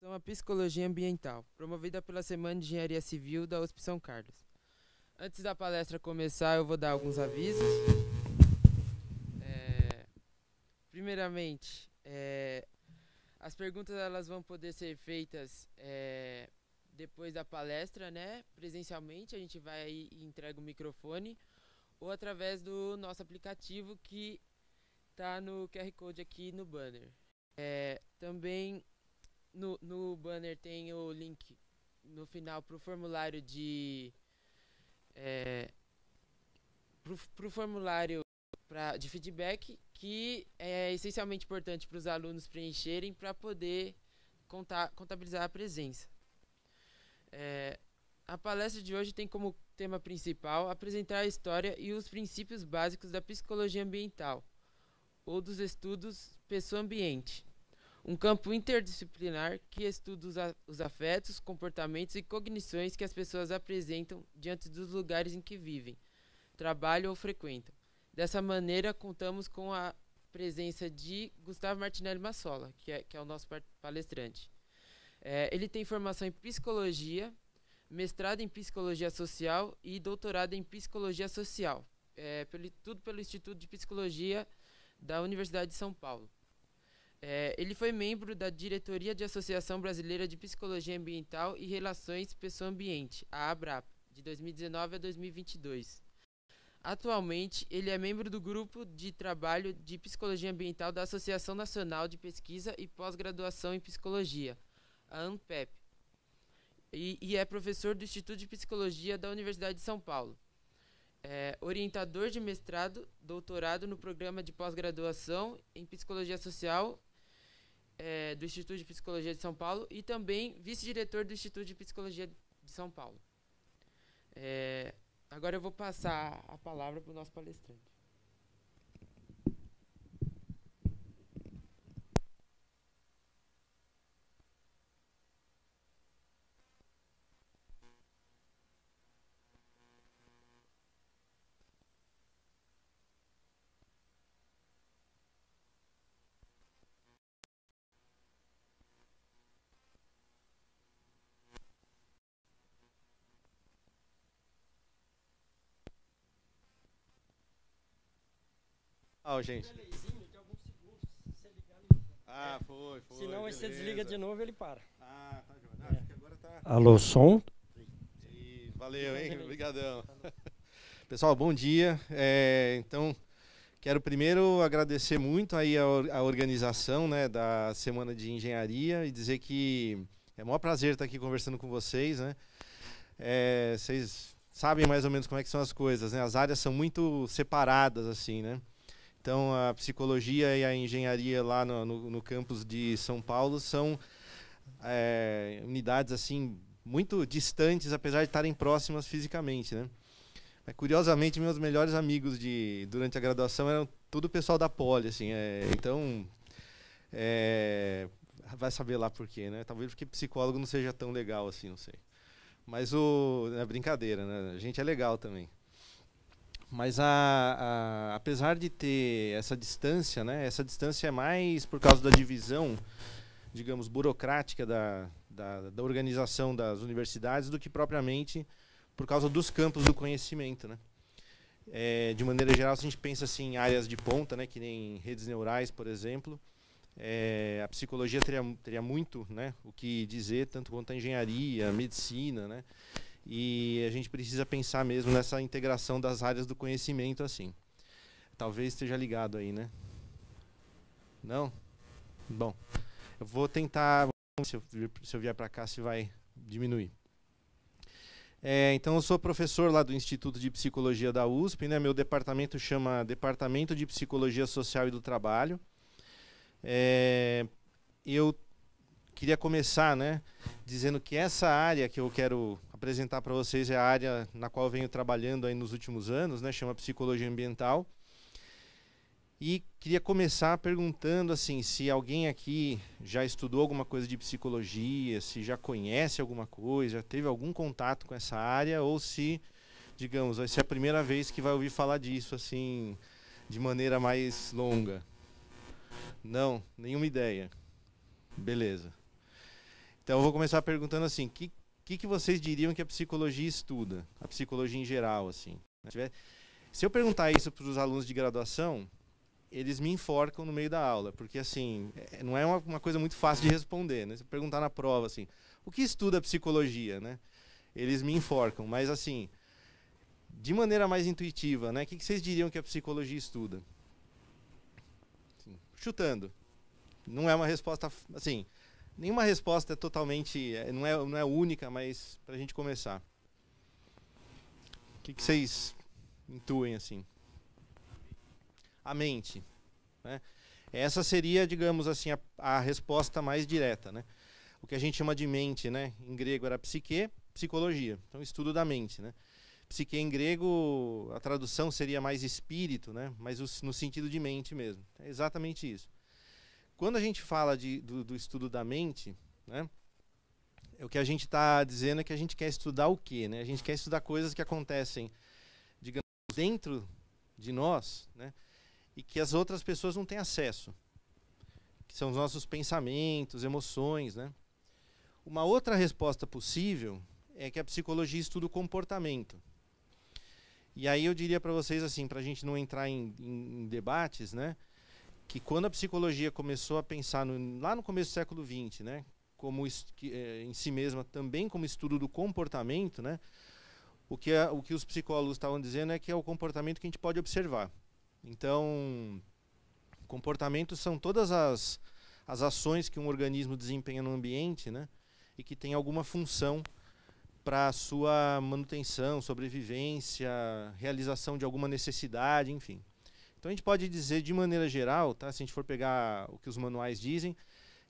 São então, a Psicologia Ambiental, promovida pela Semana de Engenharia Civil da USP São Carlos. Antes da palestra começar, eu vou dar alguns avisos. É, primeiramente, é, as perguntas elas vão poder ser feitas é, depois da palestra, né? Presencialmente, a gente vai e entrega o microfone ou através do nosso aplicativo que está no QR Code aqui no banner. É, também no, no banner tem o link no final para o formulário de. É, formulário pra, de feedback, que é essencialmente importante para os alunos preencherem para poder contar, contabilizar a presença. É, a palestra de hoje tem como tema principal apresentar a história e os princípios básicos da psicologia ambiental ou dos estudos pessoa-ambiente um campo interdisciplinar que estuda os, os afetos, comportamentos e cognições que as pessoas apresentam diante dos lugares em que vivem, trabalham ou frequentam. Dessa maneira, contamos com a presença de Gustavo Martinelli Massola, que é, que é o nosso palestrante. É, ele tem formação em psicologia, mestrado em psicologia social e doutorado em psicologia social, é, pelo, tudo pelo Instituto de Psicologia da Universidade de São Paulo. É, ele foi membro da diretoria de Associação Brasileira de Psicologia Ambiental e Relações Pessoa-Ambiente, a ABRAP, de 2019 a 2022. Atualmente, ele é membro do Grupo de Trabalho de Psicologia Ambiental da Associação Nacional de Pesquisa e Pós-Graduação em Psicologia, a ANPEP, e, e, é professor do Instituto de Psicologia da Universidade de São Paulo. É orientador de mestrado, doutorado no programa de pós-graduação em Psicologia Social é, do Instituto de Psicologia de São Paulo e também vice-diretor do Instituto de Psicologia de São Paulo. É, agora eu vou passar a palavra para o nosso palestrante. normal, gente. Ah, foi, foi. Se não, você desliga de novo ele para. Ah, tá joia. É. Acho que agora tá... Alô, som? valeu, hein? Obrigadão. Pessoal, bom dia. É, então, quero primeiro agradecer muito aí a, a, organização né, da Semana de Engenharia e dizer que é um maior prazer estar aqui conversando com vocês, né? É, vocês sabem mais ou menos como é que são as coisas, né? As áreas são muito separadas, assim, né? Então, a psicologia e a engenharia lá no, no, no campus de São Paulo são é, unidades assim muito distantes, apesar de estarem próximas fisicamente, né? Mas, curiosamente, meus melhores amigos de durante a graduação eram tudo o pessoal da Poli, assim. É, então, é, vai saber lá por quê, né? Talvez porque psicólogo não seja tão legal assim, não sei. Mas o é brincadeira, né? A gente é legal também. Mas a, a, apesar de ter essa distância, né, essa distância é mais por causa da divisão, digamos, burocrática da, da, da organização das universidades do que propriamente por causa dos campos do conhecimento. Né? É, de maneira geral, se a gente pensa assim, em áreas de ponta, né, que nem redes neurais, por exemplo, é, a psicologia teria, teria muito né, o que dizer, tanto quanto a engenharia, a medicina, né? E a gente precisa pensar mesmo nessa integração das áreas do conhecimento assim. Talvez esteja ligado aí, né? Não? Bom, eu vou tentar, se eu, se eu vier para cá, se vai diminuir. É, então, eu sou professor lá do Instituto de Psicologia da USP, né? meu departamento chama Departamento de Psicologia Social e do Trabalho. É, eu queria começar né, dizendo que essa área que eu quero apresentar para vocês é a área na qual venho trabalhando aí nos últimos anos, né? Chama psicologia ambiental. E queria começar perguntando assim, se alguém aqui já estudou alguma coisa de psicologia, se já conhece alguma coisa, já teve algum contato com essa área ou se, digamos, vai ser a primeira vez que vai ouvir falar disso assim, de maneira mais longa. Não, nenhuma ideia. Beleza. Então eu vou começar perguntando assim, que que, que vocês diriam que a psicologia estuda? A psicologia em geral, assim. Né? Se eu perguntar isso para os alunos de graduação, eles me enforcam no meio da aula, porque assim, é, não é uma, coisa muito fácil de responder, né? Se perguntar na prova assim, o que estuda a psicologia, né? Eles me enforcam, mas assim, de maneira mais intuitiva, né? O que, que vocês diriam que a psicologia estuda? Assim, chutando. Não é uma resposta assim, nenhuma resposta é totalmente, é, não é, não é única, mas para a gente começar. O que, que, vocês intuem assim? A mente. Né? Essa seria, digamos assim, a, a, resposta mais direta. Né? O que a gente chama de mente, né? em grego era psique, psicologia. Então, estudo da mente. Né? Psique em grego, a tradução seria mais espírito, né? mas no sentido de mente mesmo. É exatamente isso. Quando a gente fala de, do, do estudo da mente, né? É o que a gente está dizendo é que a gente quer estudar o quê? Né? A gente quer estudar coisas que acontecem, digamos, dentro de nós, né? e que as outras pessoas não têm acesso, que são os nossos pensamentos, emoções. Né? Uma outra resposta possível é que a psicologia estuda o comportamento. E aí eu diria para vocês, assim, para a gente não entrar em, em, em debates, né? que quando a psicologia começou a pensar no, lá no começo do século XX, né, como que, é, em si mesma também como estudo do comportamento, né, o que a, o que os psicólogos estavam dizendo é que é o comportamento que a gente pode observar. Então, comportamentos são todas as as ações que um organismo desempenha no ambiente, né, e que tem alguma função para a sua manutenção, sobrevivência, realização de alguma necessidade, enfim. Então a gente pode dizer, de maneira geral, tá? se a gente for pegar o que os manuais dizem,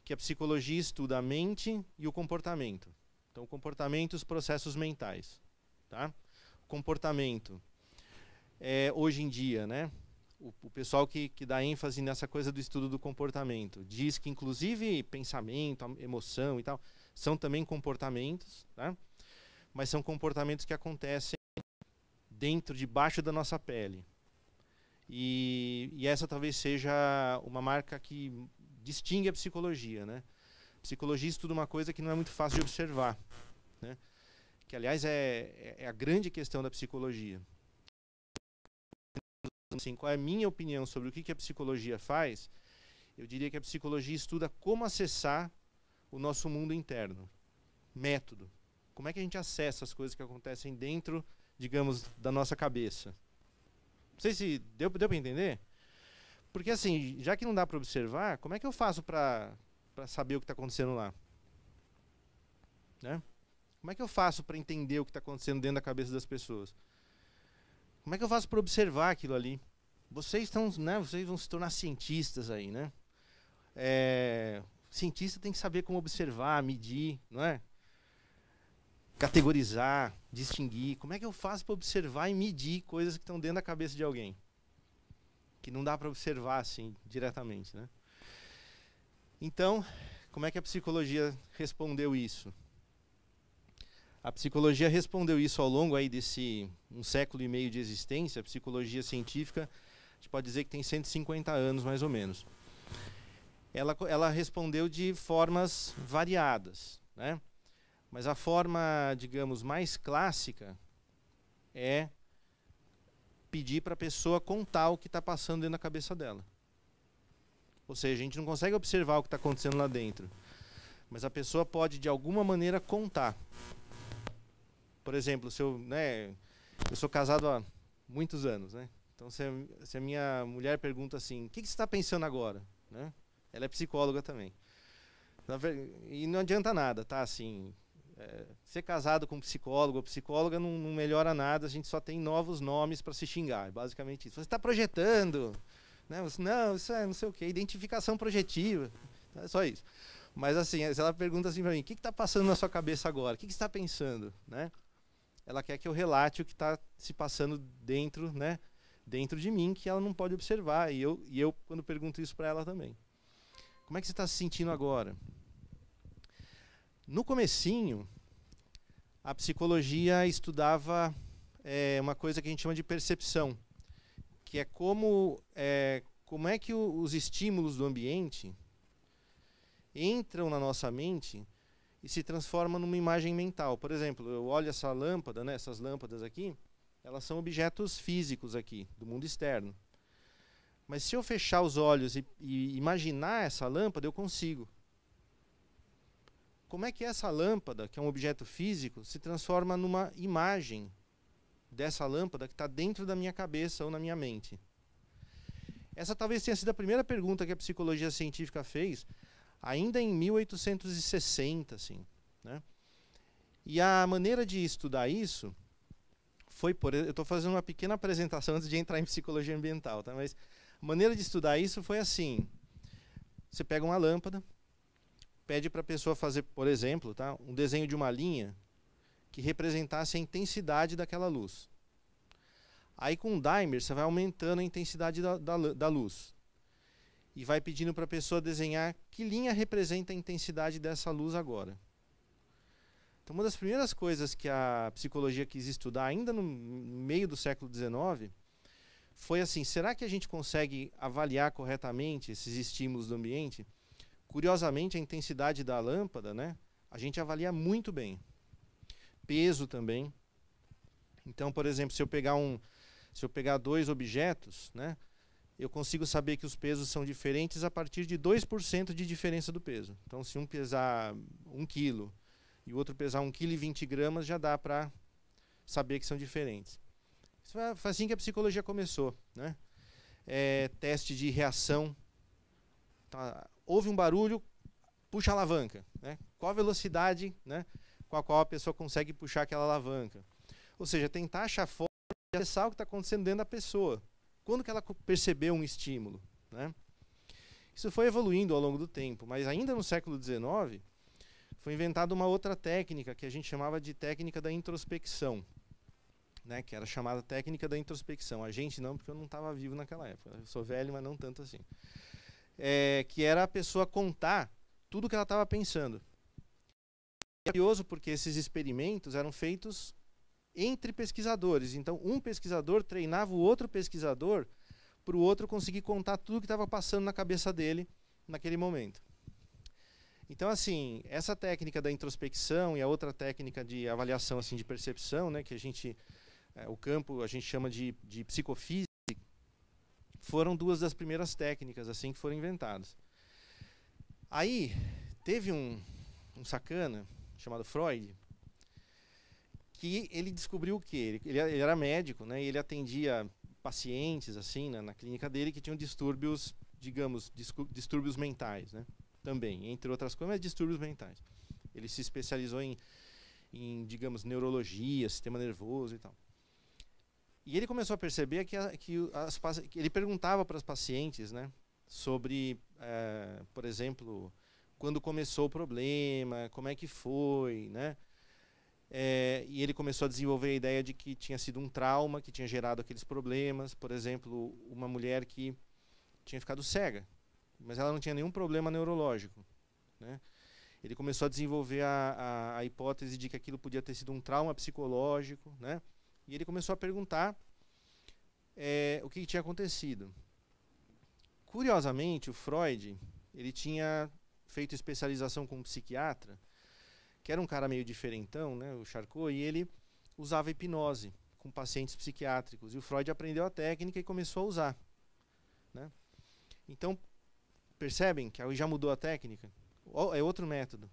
que a psicologia estuda a mente e o comportamento. Então, o comportamento e os processos mentais. Tá? comportamento, é, hoje em dia, né? o, o pessoal que, que dá ênfase nessa coisa do estudo do comportamento diz que, inclusive, pensamento, emoção e tal, são também comportamentos, tá? mas são comportamentos que acontecem dentro, debaixo da nossa pele. E, e essa talvez seja uma marca que distingue a psicologia. Né? Psicologia estuda uma coisa que não é muito fácil de observar, né? que, aliás, é, é, é a grande questão da psicologia. Assim, qual é a minha opinião sobre o que, que a psicologia faz? Eu diria que a psicologia estuda como acessar o nosso mundo interno. Método. Como é que a gente acessa as coisas que acontecem dentro, digamos, da nossa cabeça? Não sei se deu, deu para entender. Porque assim, já que não dá para observar, como é que eu faço para saber o que está acontecendo lá? Né? Como é que eu faço para entender o que está acontecendo dentro da cabeça das pessoas? Como é que eu faço para observar aquilo ali? Vocês estão, né? Vocês vão se tornar cientistas aí, né? É, cientista tem que saber como observar, medir, não é? categorizar, distinguir? Como é que eu faço para observar e medir coisas que estão dentro da cabeça de alguém? Que não dá para observar assim diretamente, né? Então, como é que a psicologia respondeu isso? A psicologia respondeu isso ao longo aí desse um século e meio de existência, a psicologia científica, a gente pode dizer que tem 150 anos mais ou menos. Ela, ela respondeu de formas variadas, né? Mas a forma, digamos, mais clássica é pedir para a pessoa contar o que está passando dentro da cabeça dela. Ou seja, a gente não consegue observar o que está acontecendo lá dentro. Mas a pessoa pode, de alguma maneira, contar. Por exemplo, se eu, né, eu sou casado há muitos anos. Né? Então, se a, se a minha mulher pergunta assim: o que, que você está pensando agora? Né? Ela é psicóloga também. E não adianta nada, tá? Assim, é, ser casado com um psicólogo ou psicóloga não, não, melhora nada, a gente só tem novos nomes para se xingar. É basicamente isso. Você está projetando. Né? Você, não, isso é não sei o que, identificação projetiva. É só isso. Mas assim, ela pergunta assim para mim, o que está passando na sua cabeça agora? O que, que está pensando? Né? Ela quer que eu relate o que está se passando dentro, né? dentro de mim, que ela não pode observar. E eu, e eu quando pergunto isso para ela também. Como é que você está se sentindo agora? No comecinho, a psicologia estudava é, uma coisa que a gente chama de percepção, que é como é, como é que o, os estímulos do ambiente entram na nossa mente e se transformam numa imagem mental. Por exemplo, eu olho essa lâmpada, né, essas lâmpadas aqui, elas são objetos físicos aqui, do mundo externo. Mas se eu fechar os olhos e, e imaginar essa lâmpada, eu consigo como é que essa lâmpada, que é um objeto físico, se transforma numa imagem dessa lâmpada que está dentro da minha cabeça ou na minha mente? Essa talvez tenha sido a primeira pergunta que a psicologia científica fez, ainda em 1860, assim, né? E a maneira de estudar isso foi por eu estou fazendo uma pequena apresentação antes de entrar em psicologia ambiental, tá? Mas a maneira de estudar isso foi assim: você pega uma lâmpada, pede para a pessoa fazer, por exemplo, tá, um desenho de uma linha que representasse a intensidade daquela luz. Aí com o dimer você vai aumentando a intensidade da, da, da luz. E vai pedindo para a pessoa desenhar que linha representa a intensidade dessa luz agora. Então, uma das primeiras coisas que a psicologia quis estudar, ainda no meio do século XIX, foi assim: será que a gente consegue avaliar corretamente esses estímulos do ambiente? Curiosamente, a intensidade da lâmpada, né, a gente avalia muito bem. Peso também. Então, por exemplo, se eu pegar um, se eu pegar dois objetos, né, eu consigo saber que os pesos são diferentes a partir de 2% de diferença do peso. Então, se um pesar 1 kg e o outro pesar 1,20 kg, 20 gramas, já dá para saber que são diferentes. Isso foi assim que a psicologia começou. Né? É, teste de reação. Tá, houve um barulho, puxa a alavanca. Né? Qual a velocidade né, com a qual a pessoa consegue puxar aquela alavanca? Ou seja, tentar achar forma de acessar o que está acontecendo dentro da pessoa. Quando que ela percebeu um estímulo? Né? Isso foi evoluindo ao longo do tempo, mas ainda no século XIX foi inventada uma outra técnica que a gente chamava de técnica da introspecção, né, que era chamada técnica da introspecção. A gente não, porque eu não estava vivo naquela época. Eu sou velho, mas não tanto assim é, que era a pessoa contar tudo o que ela estava pensando. É curioso porque esses experimentos eram feitos entre pesquisadores. Então, um pesquisador treinava o outro pesquisador para o outro conseguir contar tudo o que estava passando na cabeça dele naquele momento. Então, assim, essa técnica da introspecção e a outra técnica de avaliação assim de percepção, né, que a gente, é, o campo a gente chama de, de psicofísica, foram duas das primeiras técnicas assim que foram inventadas. Aí teve um, um sacana chamado Freud que ele descobriu o que ele, ele, era médico, né? E ele atendia pacientes assim na, na clínica dele que tinham distúrbios, digamos, distúrbios mentais, né? Também, entre outras coisas, mas distúrbios mentais. Ele se especializou em, em digamos, neurologia, sistema nervoso e tal. E ele começou a perceber que, a, que, as, que ele perguntava para as pacientes né, sobre, eh, por exemplo, quando começou o problema, como é que foi, né? É, e ele começou a desenvolver a ideia de que tinha sido um trauma que tinha gerado aqueles problemas. Por exemplo, uma mulher que tinha ficado cega, mas ela não tinha nenhum problema neurológico. Né? Ele começou a desenvolver a, a, a hipótese de que aquilo podia ter sido um trauma psicológico, né? E ele começou a perguntar é, o que, que tinha acontecido. Curiosamente, o Freud ele tinha feito especialização com um psiquiatra, que era um cara meio diferentão, né, o Charcot, e ele usava hipnose com pacientes psiquiátricos. E o Freud aprendeu a técnica e começou a usar. Né? Então, percebem que já mudou a técnica? É outro método.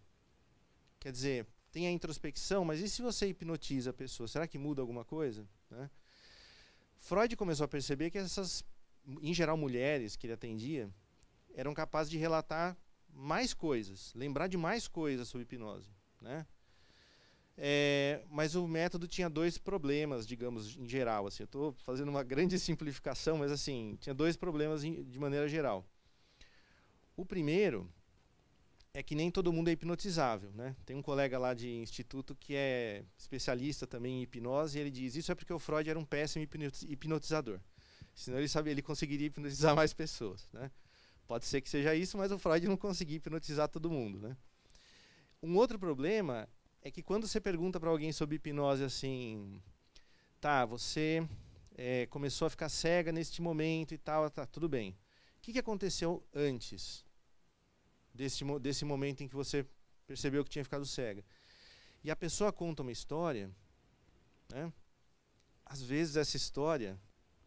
Quer dizer, tem a introspecção, mas e se você hipnotiza a pessoa? Será que muda alguma coisa? Né? Freud começou a perceber que essas, em geral, mulheres que ele atendia, eram capazes de relatar mais coisas, lembrar de mais coisas sobre hipnose. Né? É, mas o método tinha dois problemas, digamos, em geral. Assim, eu estou fazendo uma grande simplificação, mas assim tinha dois problemas de maneira geral. O primeiro é que nem todo mundo é hipnotizável, né? Tem um colega lá de instituto que é especialista também em hipnose e ele diz: "Isso é porque o Freud era um péssimo hipnotizador. Senão ele sabe, ele conseguiria hipnotizar mais pessoas, né? Pode ser que seja isso, mas o Freud não conseguia hipnotizar todo mundo, né? Um outro problema é que quando você pergunta para alguém sobre hipnose assim, tá, você é, começou a ficar cega neste momento e tal, tá, tudo bem. O que, que aconteceu antes? desse, desse momento em que você percebeu que tinha ficado cega. E a pessoa conta uma história, né? às vezes essa história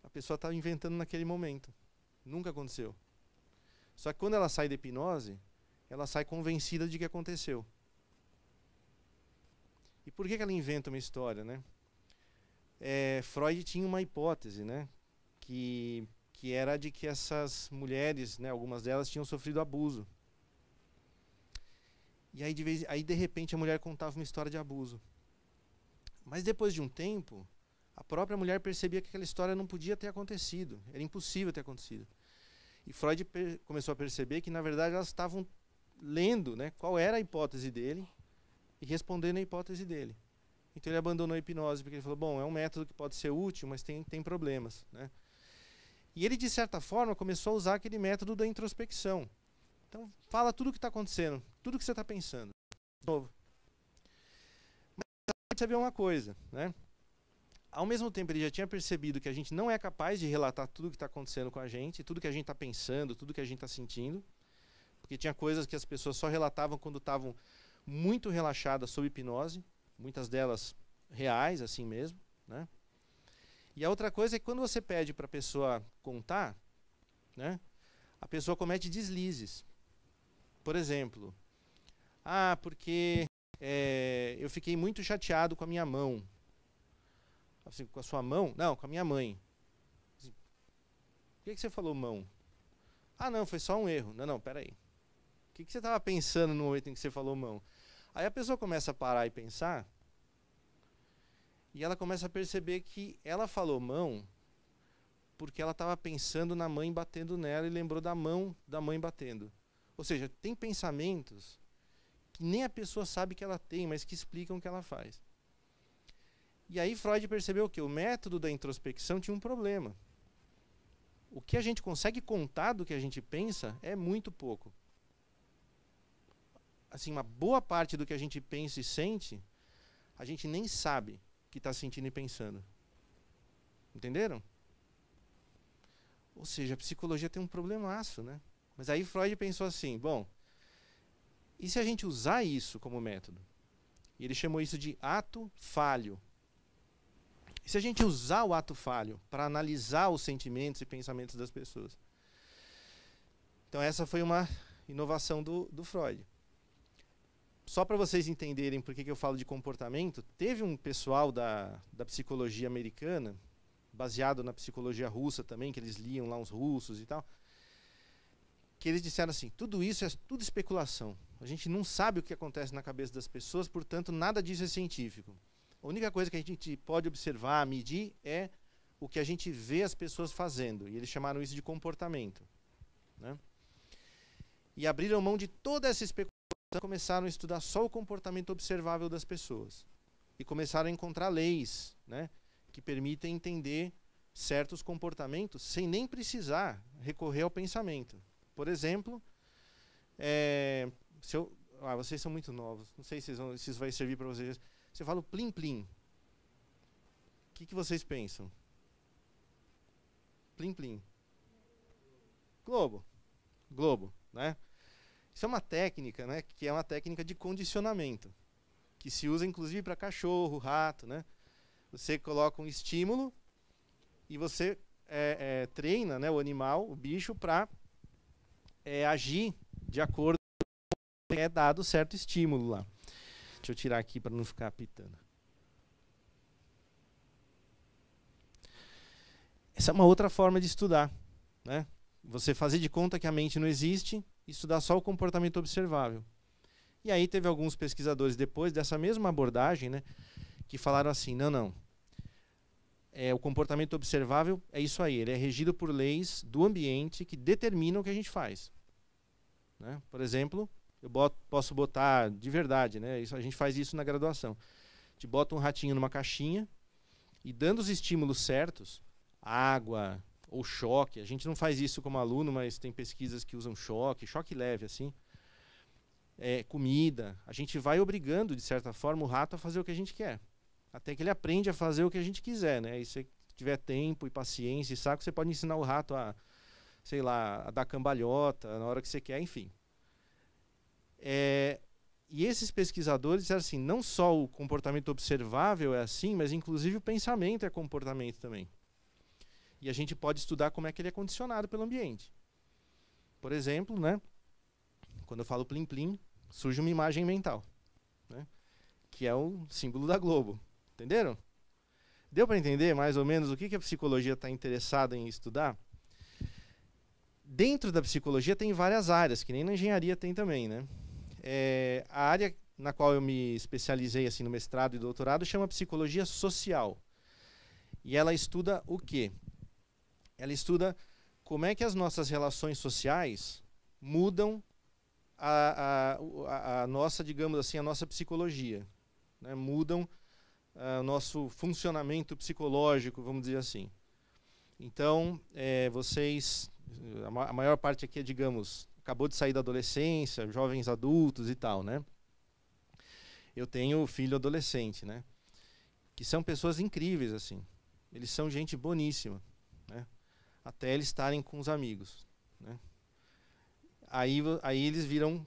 a pessoa está inventando naquele momento. Nunca aconteceu. Só que quando ela sai da hipnose, ela sai convencida de que aconteceu. E por que, que ela inventa uma história, né? É, Freud tinha uma hipótese, né? Que, que era de que essas mulheres, né, algumas delas, tinham sofrido abuso. E aí de, vez, aí, de repente, a mulher contava uma história de abuso. Mas depois de um tempo, a própria mulher percebia que aquela história não podia ter acontecido, era impossível ter acontecido. E Freud começou a perceber que, na verdade, elas estavam lendo né, qual era a hipótese dele e respondendo a hipótese dele. Então ele abandonou a hipnose, porque ele falou: bom, é um método que pode ser útil, mas tem, tem problemas. Né? E ele, de certa forma, começou a usar aquele método da introspecção. Então fala tudo o que está acontecendo, tudo o que você está pensando. De novo. Mas percebeu uma coisa, né? Ao mesmo tempo, ele já tinha percebido que a gente não é capaz de relatar tudo o que está acontecendo com a gente, tudo que a gente está pensando, tudo que a gente está sentindo, porque tinha coisas que as pessoas só relatavam quando estavam muito relaxadas sob hipnose, muitas delas reais, assim mesmo, né? E a outra coisa é que quando você pede para a pessoa contar, né, a pessoa comete deslizes. Por exemplo, ah, porque é, eu fiquei muito chateado com a minha mão. Assim, com a sua mão? Não, com a minha mãe. Assim, Por que, que você falou mão? Ah, não, foi só um erro. Não, não, peraí. O que, que você estava pensando no momento em que você falou mão? Aí a pessoa começa a parar e pensar, e ela começa a perceber que ela falou mão porque ela estava pensando na mãe batendo nela e lembrou da mão da mãe batendo. Ou seja, tem pensamentos que nem a pessoa sabe que ela tem, mas que explicam o que ela faz. E aí Freud percebeu que o método da introspecção tinha um problema. O que a gente consegue contar do que a gente pensa é muito pouco. Assim, uma boa parte do que a gente pensa e sente, a gente nem sabe que está sentindo e pensando. Entenderam? Ou seja, a psicologia tem um problemaço, né? Mas aí Freud pensou assim: bom, e se a gente usar isso como método? E ele chamou isso de ato falho. E se a gente usar o ato falho para analisar os sentimentos e pensamentos das pessoas? Então, essa foi uma inovação do, do Freud. Só para vocês entenderem por que, eu falo de comportamento, teve um pessoal da, da psicologia americana, baseado na psicologia russa também, que eles liam lá uns russos e tal, que eles disseram assim: tudo isso é tudo especulação. A gente não sabe o que acontece na cabeça das pessoas, portanto, nada disso é científico. A única coisa que a gente pode observar, medir, é o que a gente vê as pessoas fazendo. E eles chamaram isso de comportamento. Né? E abriram mão de toda essa especulação, começaram a estudar só o comportamento observável das pessoas. E começaram a encontrar leis né, que permitem entender certos comportamentos sem nem precisar recorrer ao pensamento. Por exemplo, é, se eu, ah, vocês são muito novos, não sei se, isso vai servir para vocês. Você fala o plim plim. O que, que vocês pensam? Plim plim. Globo. Globo, né? Isso é uma técnica, né, que é uma técnica de condicionamento, que se usa inclusive para cachorro, rato, né? Você coloca um estímulo e você é, é, treina né, o animal, o bicho, para é, agir de acordo com é dado certo estímulo lá. Deixa eu tirar aqui para não ficar apitando. Essa é uma outra forma de estudar. Né? Você fazer de conta que a mente não existe e estudar só o comportamento observável. E aí teve alguns pesquisadores depois dessa mesma abordagem né, que falaram assim, não, não, é, o comportamento observável é isso aí, ele é regido por leis do ambiente que determinam o que a gente faz. Né? Por exemplo, eu boto, posso botar de verdade, né? Isso, a gente faz isso na graduação. Te bota um ratinho numa caixinha e dando os estímulos certos, água ou choque, a gente não faz isso como aluno, mas tem pesquisas que usam choque, choque leve assim, é, comida, a gente vai obrigando de certa forma o rato a fazer o que a gente quer até que ele aprende a fazer o que a gente quiser, né? E se tiver tempo e paciência e saco, você pode ensinar o rato a, sei lá, a dar cambalhota na hora que você quer, enfim. É, e esses pesquisadores disseram assim, não só o comportamento observável é assim, mas inclusive o pensamento é comportamento também. E a gente pode estudar como é que ele é condicionado pelo ambiente. Por exemplo, né, quando eu falo plim-plim, surge uma imagem mental, né, que é o símbolo da Globo. Entenderam? Deu para entender mais ou menos o que, que a psicologia está interessada em estudar? Dentro da psicologia tem várias áreas, que nem na engenharia tem também, né? É, a área na qual eu me especializei assim no mestrado e doutorado chama psicologia social. E ela estuda o quê? Ela estuda como é que as nossas relações sociais mudam a, a, a, a nossa, digamos assim, a nossa psicologia. Né? Mudam ah, o nosso funcionamento psicológico, vamos dizer assim. Então, é, vocês, a maior parte aqui é, digamos, acabou de sair da adolescência, jovens adultos e tal, né? Eu tenho filho adolescente, né? Que são pessoas incríveis, assim. Eles são gente boníssima, né? Até eles estarem com os amigos, né? Aí, aí eles viram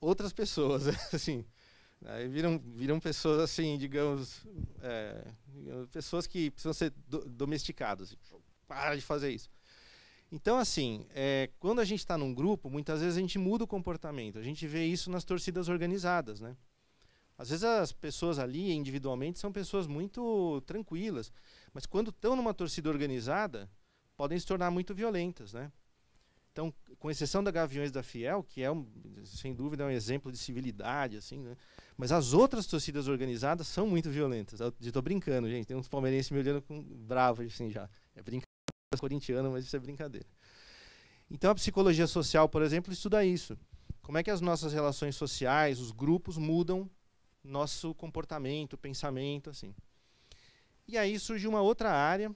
outras pessoas, assim. Aí viram, viram pessoas assim, digamos, é, pessoas que precisam ser do, domesticadas. Assim, para de fazer isso. Então, assim, é, quando a gente está num grupo, muitas vezes a gente muda o comportamento. A gente vê isso nas torcidas organizadas, né? Às vezes as pessoas ali, individualmente, são pessoas muito tranquilas. Mas quando estão numa torcida organizada, podem se tornar muito violentas, né? Então, com exceção da Gaviões da Fiel, que é, um, sem dúvida, é um exemplo de civilidade, assim, né? Mas as outras torcidas organizadas são muito violentas. Eu estou brincando, gente. Tem uns palmeirenses me olhando com bravo assim já. É brincadeira corintiano, mas isso é brincadeira. Então a psicologia social, por exemplo, estuda isso. Como é que as nossas relações sociais, os grupos mudam nosso comportamento, pensamento, assim. E aí surge uma outra área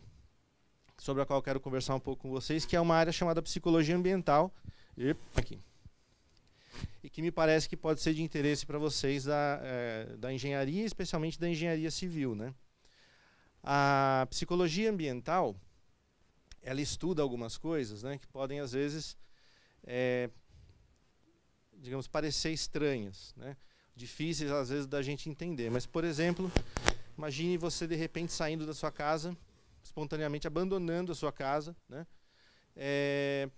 sobre a qual eu quero conversar um pouco com vocês, que é uma área chamada psicologia ambiental. Epa, aqui e que me parece que pode ser de interesse para vocês da, é, da engenharia, especialmente da engenharia civil. Né? A psicologia ambiental ela estuda algumas coisas né, que podem, às vezes, é, digamos, parecer estranhas, né? difíceis, às vezes, da gente entender. Mas, por exemplo, imagine você, de repente, saindo da sua casa, espontaneamente abandonando a sua casa, né? É,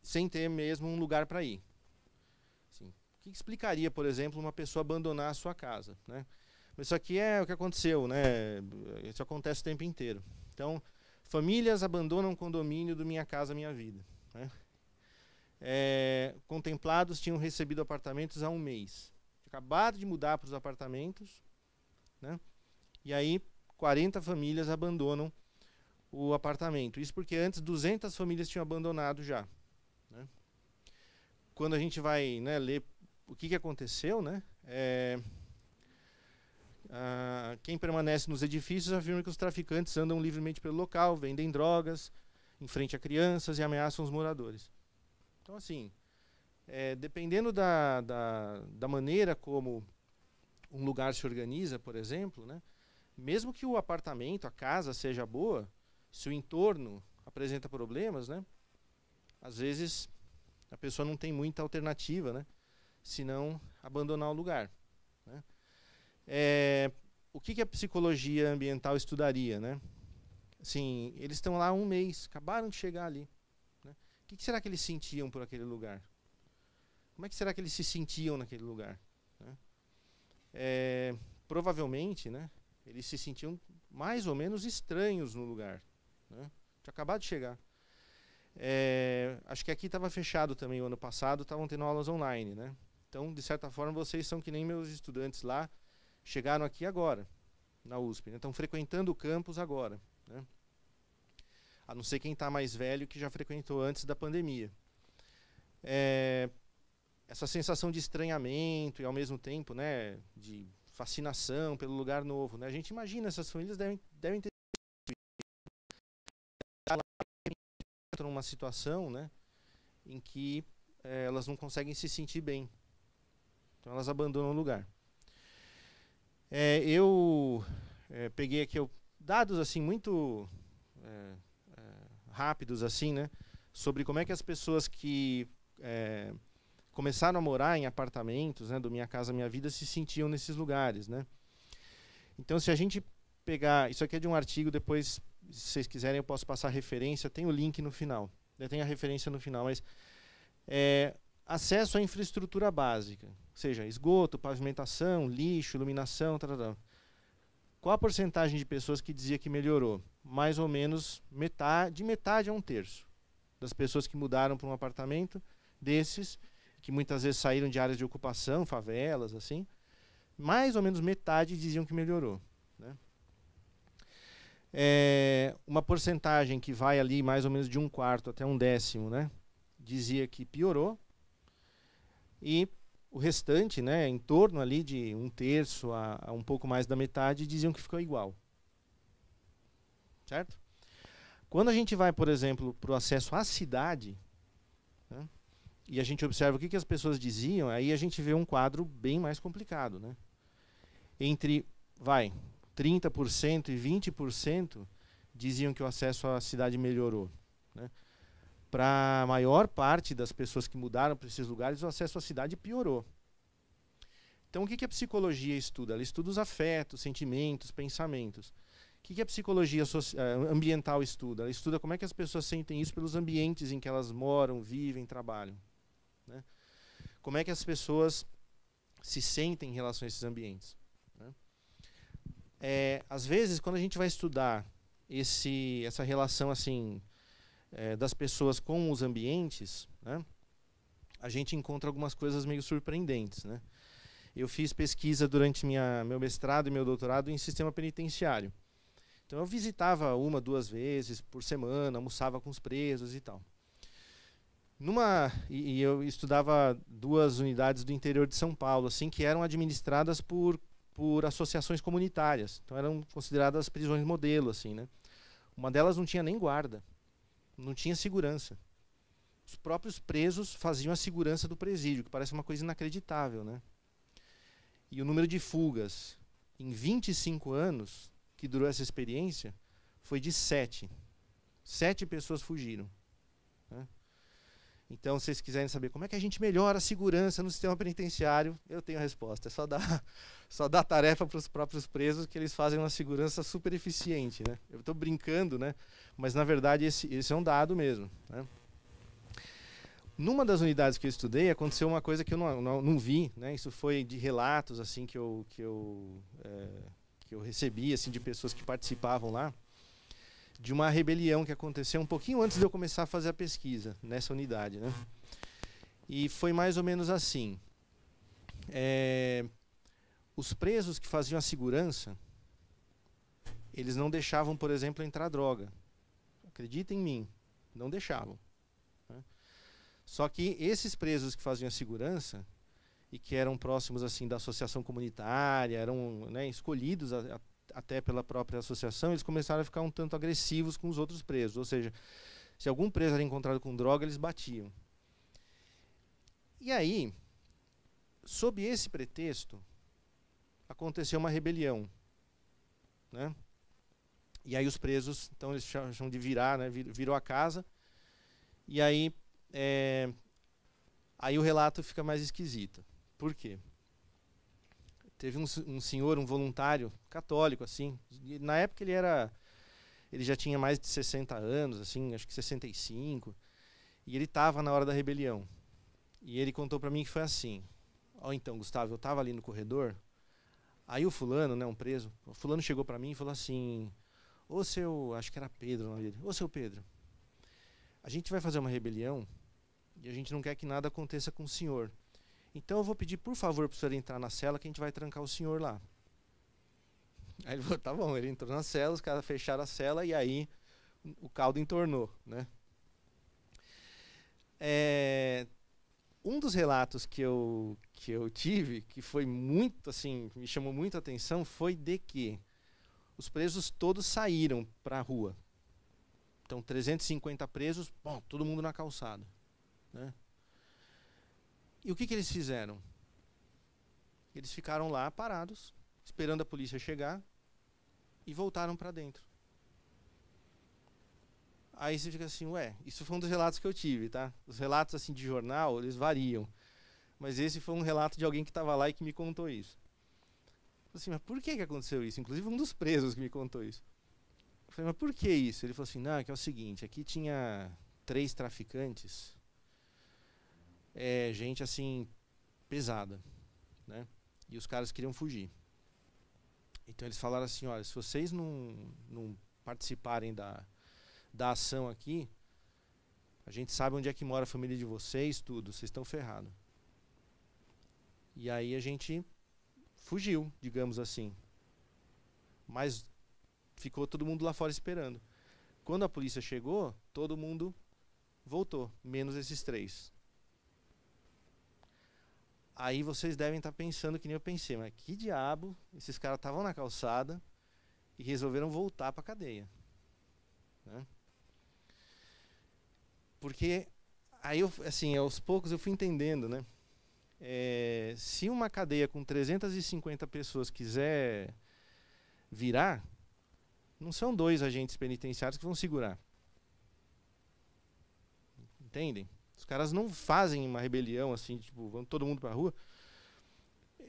sem ter mesmo um lugar para ir que explicaria, por exemplo, uma pessoa abandonar a sua casa, né? Mas isso aqui é o que aconteceu, né? Isso acontece o tempo inteiro. Então, famílias abandonam o condomínio do Minha Casa Minha Vida. Né? É, contemplados tinham recebido apartamentos há um mês. Acabado de mudar para os apartamentos, né? E aí 40 famílias abandonam o apartamento. Isso porque antes 200 famílias tinham abandonado já. Né? Quando a gente vai né, ler o que, que aconteceu, né? É, ah, quem permanece nos edifícios afirma que os traficantes andam livremente pelo local, vendem drogas, em frente a crianças e ameaçam os moradores. Então, assim, é, dependendo da, da, da, maneira como um lugar se organiza, por exemplo, né, mesmo que o apartamento, a casa seja boa, se o entorno apresenta problemas, né, às vezes a pessoa não tem muita alternativa, né? se não abandonar o lugar. Né? É, o que, que, a psicologia ambiental estudaria? Né? Assim, eles estão lá há um mês, acabaram de chegar ali. Né? O que, que, será que eles sentiam por aquele lugar? Como é que será que eles se sentiam naquele lugar? Né? É, provavelmente, né, eles se sentiam mais ou menos estranhos no lugar. Né? Tinha acabado de chegar. É, acho que aqui estava fechado também o ano passado, estavam tendo aulas online, né? Então, de certa forma, vocês são que nem meus estudantes lá, chegaram aqui agora, na USP, né? estão frequentando o campus agora. Né? A não ser quem está mais velho que já frequentou antes da pandemia. É, essa sensação de estranhamento e, ao mesmo tempo, né, de fascinação pelo lugar novo. Né? A gente imagina essas famílias devem, devem ter uma situação né, em que é, elas não conseguem se sentir bem. Então elas abandonam o lugar. É, eu é, peguei aqui eu, dados assim muito é, é rápidos assim, né, sobre como é que as pessoas que é, começaram a morar em apartamentos, né, do Minha Casa Minha Vida, se sentiam nesses lugares, né. Então se a gente pegar, isso aqui é de um artigo, depois se vocês quiserem eu posso passar a referência, tem o link no final, tem a referência no final, mas é, acesso à infraestrutura básica, seja, esgoto, pavimentação, lixo, iluminação, tal, tal. Qual a porcentagem de pessoas que dizia que melhorou? Mais ou menos metade, de metade a um terço das pessoas que mudaram para um apartamento desses, que muitas vezes saíram de áreas de ocupação, favelas, assim, mais ou menos metade diziam que melhorou. Né? É, uma porcentagem que vai ali mais ou menos de um quarto até um décimo, né? dizia que piorou, e o restante, né, em torno ali de um terço a, a, um pouco mais da metade, diziam que ficou igual. Certo? Quando a gente vai, por exemplo, para o acesso à cidade, né, e a gente observa o que, que as pessoas diziam, aí a gente vê um quadro bem mais complicado. Né? Entre, vai, 30% e 20% diziam que o acesso à cidade melhorou. Né? para a maior parte das pessoas que mudaram para esses lugares, o acesso à cidade piorou. Então, o que, que a psicologia estuda? Ela estuda os afetos, sentimentos, pensamentos. O que, que a psicologia eh, ambiental estuda? Ela estuda como é que as pessoas sentem isso pelos ambientes em que elas moram, vivem, trabalham. Né? Como é que as pessoas se sentem em relação a esses ambientes. Né? É, às vezes, quando a gente vai estudar esse, essa relação assim é, das pessoas com os ambientes, né, a gente encontra algumas coisas meio surpreendentes. Né? Eu fiz pesquisa durante minha, meu mestrado e meu doutorado em sistema penitenciário. Então eu visitava uma, duas vezes por semana, almoçava com os presos e tal. Numa, e, e, eu estudava duas unidades do interior de São Paulo, assim que eram administradas por, por associações comunitárias. Então eram consideradas prisões modelo, assim, né? Uma delas não tinha nem guarda. Não tinha segurança. Os próprios presos faziam a segurança do presídio, que parece uma coisa inacreditável, né? E o número de fugas em 25 anos que durou essa experiência foi de sete. Sete pessoas fugiram. Né? Então, se vocês quiserem saber como é que a gente melhora a segurança no sistema penitenciário, eu tenho a resposta. É só dar, só dar tarefa para os próprios presos que eles fazem uma segurança super eficiente. Né? Eu estou brincando, né? mas na verdade esse, esse é um dado mesmo. Né? Numa das unidades que eu estudei, aconteceu uma coisa que eu não, não, não vi. Né? Isso foi de relatos assim que eu, que eu, é, que eu recebi assim, de pessoas que participavam lá de uma rebelião que aconteceu um pouquinho antes de eu começar a fazer a pesquisa nessa unidade, né? E foi mais ou menos assim. É, os presos que faziam a segurança, eles não deixavam, por exemplo, entrar droga. Acredita em mim, não deixavam. Né? Só que esses presos que faziam a segurança e que eram próximos assim da associação comunitária, eram né, escolhidos a, a até pela própria associação, eles começaram a ficar um tanto agressivos com os outros presos. Ou seja, se algum preso era encontrado com droga, eles batiam. E aí, sob esse pretexto, aconteceu uma rebelião. Né? E aí os presos, então eles chamam de virar, né? virou a casa. E aí, é, aí o relato fica mais esquisito. Por quê? Teve um, um senhor, um voluntário católico, assim. na época ele era. Ele já tinha mais de 60 anos, assim, acho que 65. E ele estava na hora da rebelião. E ele contou para mim que foi assim. Ó, oh, então, Gustavo, eu estava ali no corredor. Aí o fulano, né, um preso, o fulano chegou para mim e falou assim: "Ô oh, seu, acho que era Pedro na vida, Ô seu Pedro, a gente vai fazer uma rebelião e a gente não quer que nada aconteça com o senhor. Então eu vou pedir, por favor, para o senhor entrar na cela que a gente vai trancar o senhor lá. Aí ele falou, tá bom, ele entrou na cela, os caras fecharam a cela e aí o caldo entornou, né? É, um dos relatos que eu, que eu tive, que foi muito, assim, me chamou muito a atenção, foi de que os presos todos saíram para a rua. Então, 350 presos, bom, todo mundo na calçada. Né? E o que, que eles fizeram? Eles ficaram lá parados, esperando a polícia chegar e voltaram para dentro. Aí você fica assim, ué, isso foi um dos relatos que eu tive, tá? Os relatos assim de jornal, eles variam. Mas esse foi um relato de alguém que estava lá e que me contou isso. Assim, mas por que, que aconteceu isso? Inclusive um dos presos que me contou isso. Eu falei, mas por que isso? Ele falou assim, não, é que é o seguinte, aqui tinha três traficantes é, gente assim, pesada, né? E os caras queriam fugir. Então eles falaram assim, olha, se vocês não, não participarem da, da ação aqui, a gente sabe onde é que mora a família de vocês, tudo, vocês estão ferrados. E aí a gente fugiu, digamos assim. Mas ficou todo mundo lá fora esperando. Quando a polícia chegou, todo mundo voltou, menos esses três. Aí vocês devem estar tá pensando que nem eu pensei, mas que diabo, esses caras estavam na calçada e resolveram voltar para a cadeia. Né? Porque aí, eu, assim, aos poucos eu fui entendendo, né? É, se uma cadeia com 350 pessoas quiser virar, não são dois agentes penitenciários que vão segurar. Entendem? Os caras não fazem uma rebelião assim, tipo, vão todo mundo para a rua.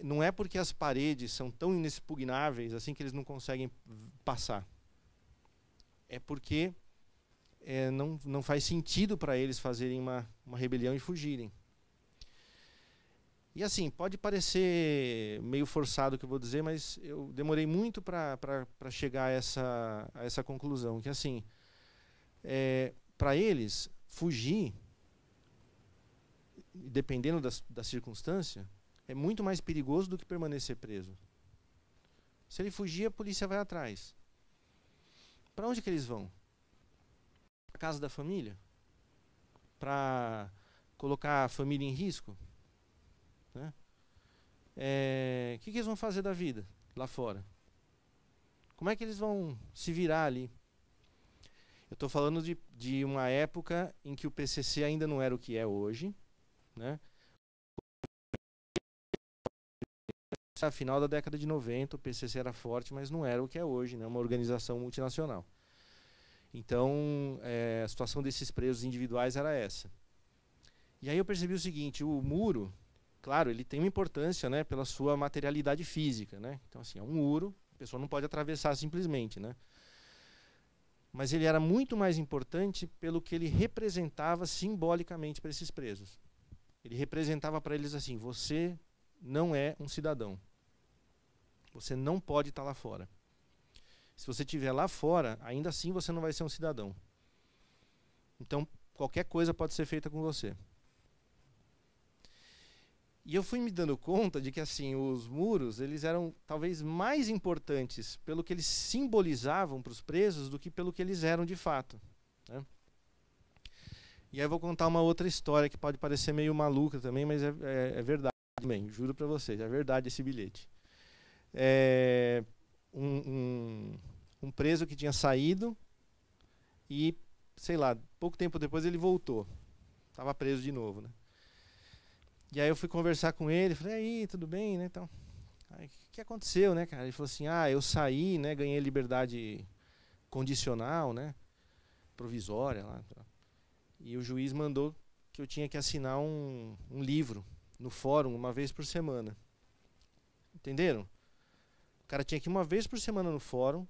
Não é porque as paredes são tão inexpugnáveis assim que eles não conseguem passar. É porque é, não, não faz sentido para eles fazerem uma, uma rebelião e fugirem. E assim, pode parecer meio forçado o que eu vou dizer, mas eu demorei muito para chegar a essa, a essa conclusão. Que assim, é, para eles, fugir dependendo das, da circunstância, é muito mais perigoso do que permanecer preso. Se ele fugir, a polícia vai atrás. Para onde que eles vão? Para casa da família? Para colocar a família em risco? O né? é, que, que eles vão fazer da vida lá fora? Como é que eles vão se virar ali? Eu estou falando de, de uma época em que o PCC ainda não era o que é hoje, né? final da década de 90, o PCC era forte, mas não era o que é hoje, né? uma organização multinacional. Então, é, a situação desses presos individuais era essa. E aí eu percebi o seguinte, o muro, claro, ele tem uma importância né, pela sua materialidade física. Né? Então, assim, é um muro, a pessoa não pode atravessar simplesmente. Né? Mas ele era muito mais importante pelo que ele representava simbolicamente para esses presos. Ele representava para eles assim: você não é um cidadão. Você não pode estar tá lá fora. Se você estiver lá fora, ainda assim você não vai ser um cidadão. Então, qualquer coisa pode ser feita com você. E eu fui me dando conta de que assim, os muros, eles eram talvez mais importantes pelo que eles simbolizavam para os presos do que pelo que eles eram de fato. Né? E aí eu vou contar uma outra história que pode parecer meio maluca também, mas é, é, é verdade também, juro para vocês, é verdade esse bilhete. É, um, um, um preso que tinha saído e, sei lá, pouco tempo depois ele voltou. Estava preso de novo, né? E aí eu fui conversar com ele, falei, aí, tudo bem, né? Então, o que aconteceu, né, cara? Ele falou assim, ah, eu saí, né? Ganhei liberdade condicional, né? Provisória lá. Então. E o juiz mandou que eu tinha que assinar um, um livro no fórum uma vez por semana. Entenderam? O cara tinha que uma vez por semana no fórum,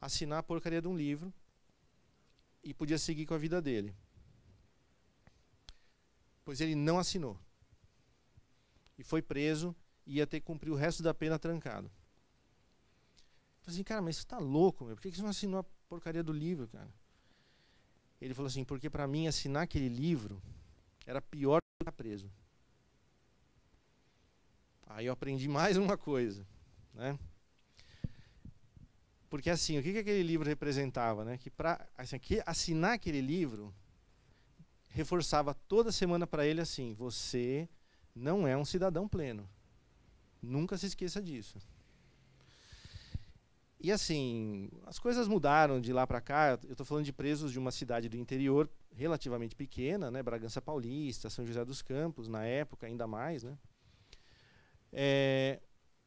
assinar a porcaria de um livro e podia seguir com a vida dele. Pois ele não assinou. E foi preso e ia ter que cumprir o resto da pena trancado. Falei assim, cara, mas você está louco, meu. Por que você não assinou a porcaria do livro, cara? Ele falou assim: porque para mim assinar aquele livro era pior do que estar preso. Aí eu aprendi mais uma coisa, né? Porque assim, o que, que aquele livro representava, né? Que para assim, que assinar aquele livro reforçava toda semana para ele assim: você não é um cidadão pleno. Nunca se esqueça disso. E assim, as coisas mudaram de lá para cá. Eu estou falando de presos de uma cidade do interior relativamente pequena, né? Bragança Paulista, São José dos Campos, na época, ainda mais, né? É,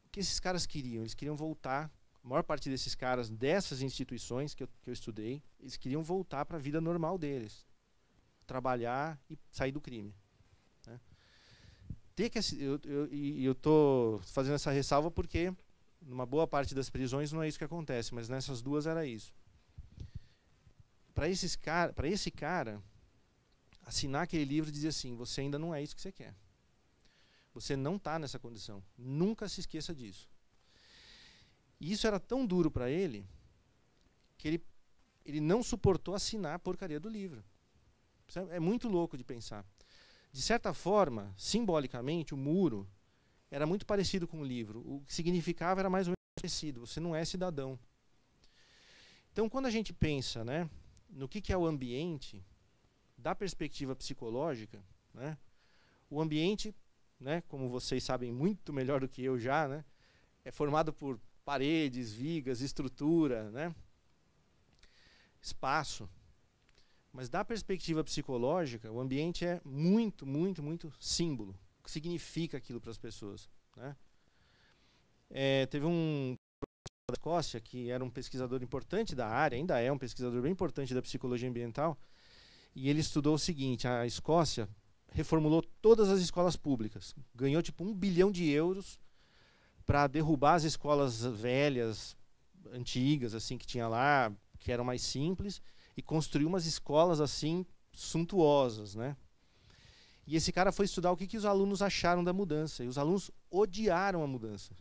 o que esses caras queriam? Eles queriam voltar. A maior parte desses caras, dessas instituições que eu, que eu estudei, eles queriam voltar para a vida normal deles. Trabalhar e sair do crime. Né? Ter que, eu, eu, eu tô fazendo essa ressalva porque numa boa parte das prisões não é isso que acontece, mas nessas duas era isso. Para para esse cara, assinar aquele livro dizia assim: você ainda não é isso que você quer. Você não está nessa condição. Nunca se esqueça disso. E isso era tão duro para ele que ele, ele não suportou assinar a porcaria do livro. É muito louco de pensar. De certa forma, simbolicamente, o muro era muito parecido com o livro. O que significava era mais ou menos parecido. Você não é cidadão. Então, quando a gente pensa né, no que, que é o ambiente, da perspectiva psicológica, né, o ambiente, né, como vocês sabem muito melhor do que eu já, né, é formado por paredes, vigas, estrutura, né, espaço. Mas da perspectiva psicológica, o ambiente é muito, muito, muito símbolo significa aquilo para as pessoas. Né? É, teve um da Escócia que era um pesquisador importante da área, ainda é um pesquisador bem importante da psicologia ambiental, e ele estudou o seguinte: a Escócia reformulou todas as escolas públicas, ganhou tipo um bilhão de euros para derrubar as escolas velhas, antigas, assim que tinha lá, que eram mais simples, e construir umas escolas assim suntuosas, né? E esse cara foi estudar o que, que os alunos acharam da mudança. E os alunos odiaram a mudança.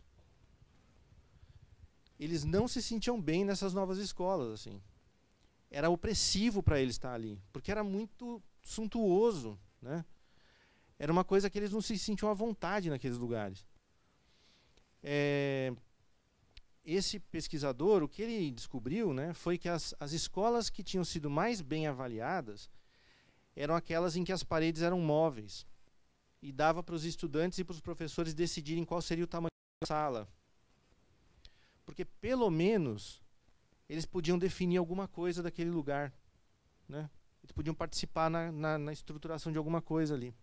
Eles não se sentiam bem nessas novas escolas. assim. Era opressivo para eles estar ali, porque era muito suntuoso. Né? Era uma coisa que eles não se sentiam à vontade naqueles lugares. É, esse pesquisador, o que ele descobriu né, foi que as, as escolas que tinham sido mais bem avaliadas eram aquelas em que as paredes eram móveis e dava para os estudantes e para os professores decidirem qual seria o tamanho da sala. Porque pelo menos eles podiam definir alguma coisa daquele lugar. Né? Eles podiam participar na, na, na estruturação de alguma coisa ali.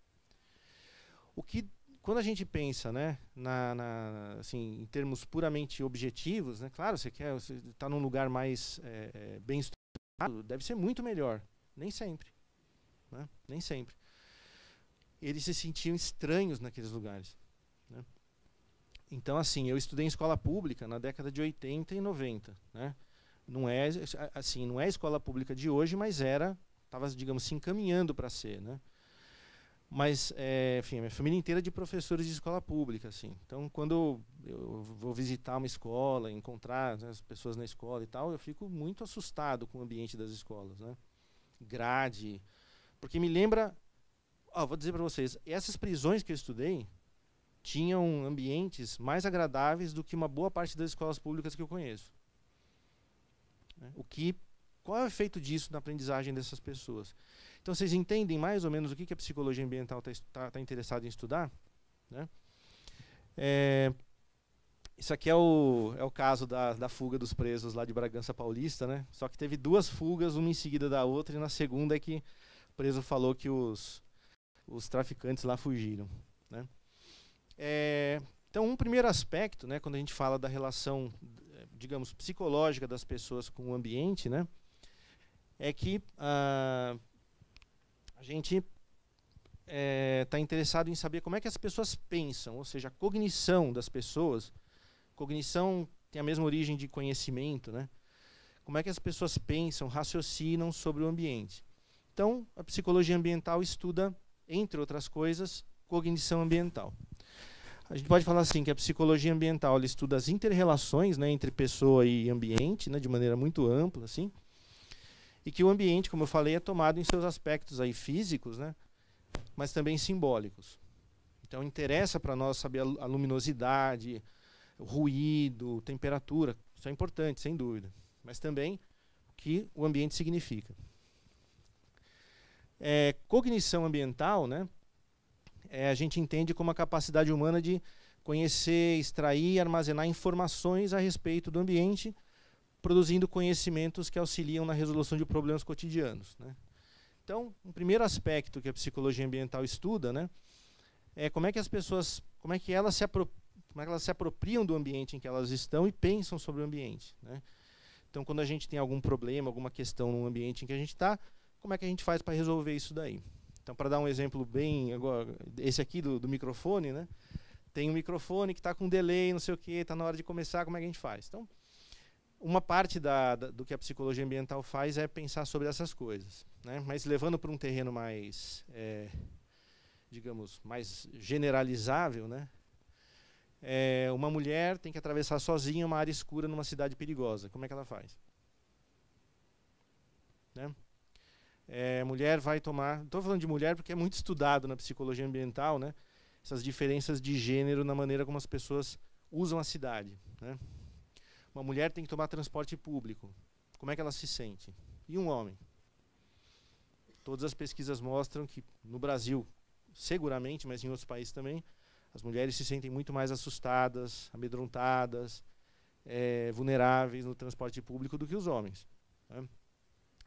O que, quando a gente pensa né, na, na assim, em termos puramente objetivos, né, claro, você quer estar tá num lugar mais é, bem estruturado, deve ser muito melhor. Nem sempre né? nem sempre. Eles se sentiam estranhos naqueles lugares. Né? Então, assim, eu estudei em escola pública na década de 80 e 90. Né? Não é assim, não é escola pública de hoje, mas era, estava, digamos, se assim, encaminhando para ser. Né? Mas, é, enfim, minha família inteira é de professores de escola pública, assim. Então, quando eu vou visitar uma escola, encontrar né, as pessoas na escola e tal, eu fico muito assustado com o ambiente das escolas, né? Grade, porque me lembra. Oh, vou dizer para vocês: essas prisões que eu estudei tinham ambientes mais agradáveis do que uma boa parte das escolas públicas que eu conheço. Né? O que, qual é o efeito disso na aprendizagem dessas pessoas? Então, vocês entendem mais ou menos o que, que a psicologia ambiental está tá, tá, interessada em estudar? Né? É, isso aqui é o, é o caso da, da fuga dos presos lá de Bragança Paulista, né? Só que teve duas fugas, uma em seguida da outra, e na segunda é que preso falou que os, os traficantes lá fugiram. Né? É, então, um primeiro aspecto, né, quando a gente fala da relação, eh, digamos, psicológica das pessoas com o ambiente, né, é que ah, a gente está eh, é, interessado em saber como é que as pessoas pensam, ou seja, a cognição das pessoas. Cognição tem a mesma origem de conhecimento, né? Como é que as pessoas pensam, raciocinam sobre o ambiente. Então, a psicologia ambiental estuda, entre outras coisas, cognição ambiental. A gente pode falar assim que a psicologia ambiental estuda as interrelações né, entre pessoa e ambiente, né, de maneira muito ampla, assim, e que o ambiente, como eu falei, é tomado em seus aspectos aí físicos, né, mas também simbólicos. Então interessa para nós saber a luminosidade, o ruído, temperatura, isso é importante, sem dúvida, mas também o que o ambiente significa. É, cognição ambiental, né? É, a gente entende como a capacidade humana de conhecer, extrair e armazenar informações a respeito do ambiente, produzindo conhecimentos que auxiliam na resolução de problemas cotidianos. Né? Então, um primeiro aspecto que a psicologia ambiental estuda, né, é como é que as pessoas, como é que elas se como é que elas se apropriam do ambiente em que elas estão e pensam sobre o ambiente, né? Então, quando a gente tem algum problema, alguma questão no ambiente em que a gente está, como é que a gente faz para resolver isso daí? Então, para dar um exemplo bem agora, esse aqui do, do microfone, né? Tem um microfone que está com delay, não sei o que, está na hora de começar, como é que a gente faz? Então, uma parte da, da, do que a psicologia ambiental faz é pensar sobre essas coisas, né? Mas levando para um terreno mais, é, digamos, mais generalizável, né? É, uma mulher tem que atravessar sozinha uma área escura numa cidade perigosa. Como é que ela faz? Né? é, mulher vai tomar. Estou falando de mulher porque é muito estudado na psicologia ambiental, né? Essas diferenças de gênero na maneira como as pessoas usam a cidade. Né? Uma mulher tem que tomar transporte público. Como é que ela se sente? E um homem? Todas as pesquisas mostram que no Brasil, seguramente, mas em outros países também, as mulheres se sentem muito mais assustadas, amedrontadas, é, vulneráveis no transporte público do que os homens. Né?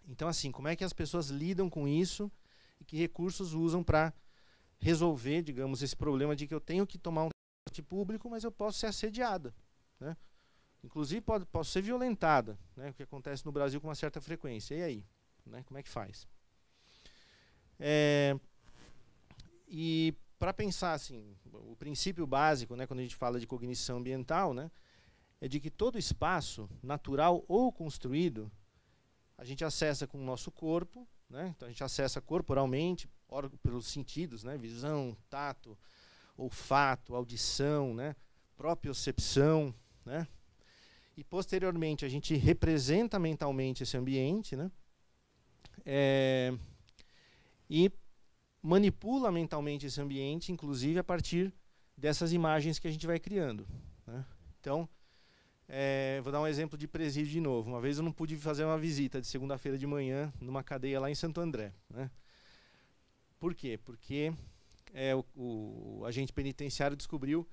Então, assim, como é que as pessoas lidam com isso e que recursos usam para resolver, digamos, esse problema de que eu tenho que tomar um transporte público, mas eu posso ser assediada. Né? Inclusive, pode, posso ser violentada, né? o que acontece no Brasil com uma certa frequência. E aí? Né? Como é que faz? É, e para pensar assim, o princípio básico, né, quando a gente fala de cognição ambiental, né, é de que todo espaço, natural ou construído, a gente acessa com o nosso corpo, né? Então a gente acessa corporalmente, pelos sentidos, né? Visão, tato, olfato, audição, né? Propriocepção, né? E posteriormente a gente representa mentalmente esse ambiente, né? É, e manipula mentalmente esse ambiente, inclusive a partir dessas imagens que a gente vai criando. Né? Então, é, vou dar um exemplo de presídio de novo. Uma vez eu não pude fazer uma visita de segunda-feira de manhã numa cadeia lá em Santo André. Né? Por quê? Porque é, o, o, agente penitenciário descobriu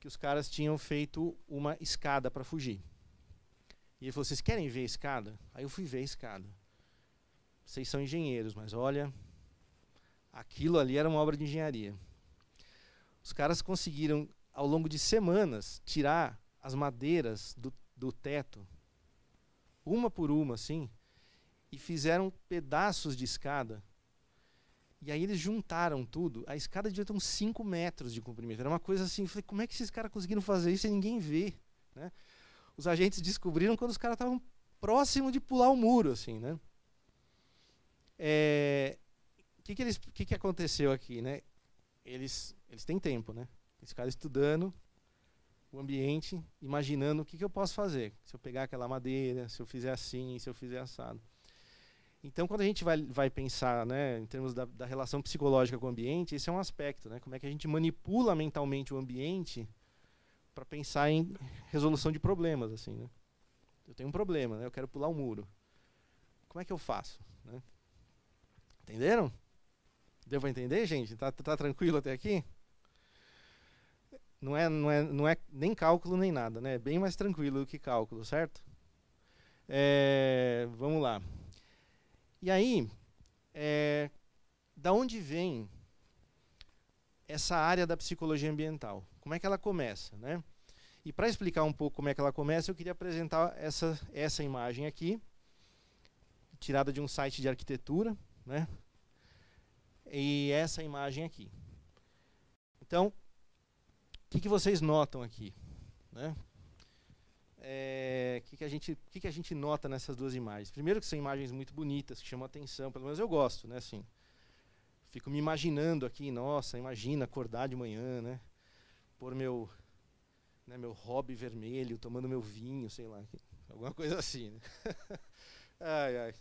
que os caras tinham feito uma escada para fugir. E ele falou: Vocês querem ver a escada? Aí eu fui ver a escada. Vocês são engenheiros, mas olha, aquilo ali era uma obra de engenharia. Os caras conseguiram, ao longo de semanas, tirar as madeiras do, do teto, uma por uma, assim, e fizeram pedaços de escada. E aí eles juntaram tudo. A escada devia ter uns 5 metros de comprimento. Era uma coisa assim, falei, como é que esses caras conseguiram fazer isso e ninguém vê? Né? Os agentes descobriram quando os caras estavam próximo de pular o muro, assim, né? O é, que, que, eles, que, que aconteceu aqui, né? Eles, eles têm tempo, né? Eles ficaram estudando, o ambiente, imaginando o que, que eu posso fazer. Se eu pegar aquela madeira, se eu fizer assim, se eu fizer assado. Então, quando a gente vai, vai pensar né, em termos da, da, relação psicológica com o ambiente, esse é um aspecto. Né, como é que a gente manipula mentalmente o ambiente para pensar em resolução de problemas. assim né? Eu tenho um problema, né, eu quero pular um muro. Como é que eu faço? Né? Entenderam? Deu para entender, gente? Está tá tranquilo até aqui? não é, não é, não é nem cálculo nem nada, né? É bem mais tranquilo do que cálculo, certo? É, vamos lá. E aí, é, da onde vem essa área da psicologia ambiental? Como é que ela começa, né? E para explicar um pouco como é que ela começa, eu queria apresentar essa essa imagem aqui, tirada de um site de arquitetura, né? E essa imagem aqui. Então, que, que vocês notam aqui? Né? É, que que a gente que, que a gente nota nessas duas imagens primeiro que são imagens muito bonitas que chamam a atenção pelo menos eu gosto né assim fico me imaginando aqui nossa imagina acordar de manhã né por meu né, meu hobby vermelho tomando meu vinho sei lá alguma coisa assim né? ai, ai.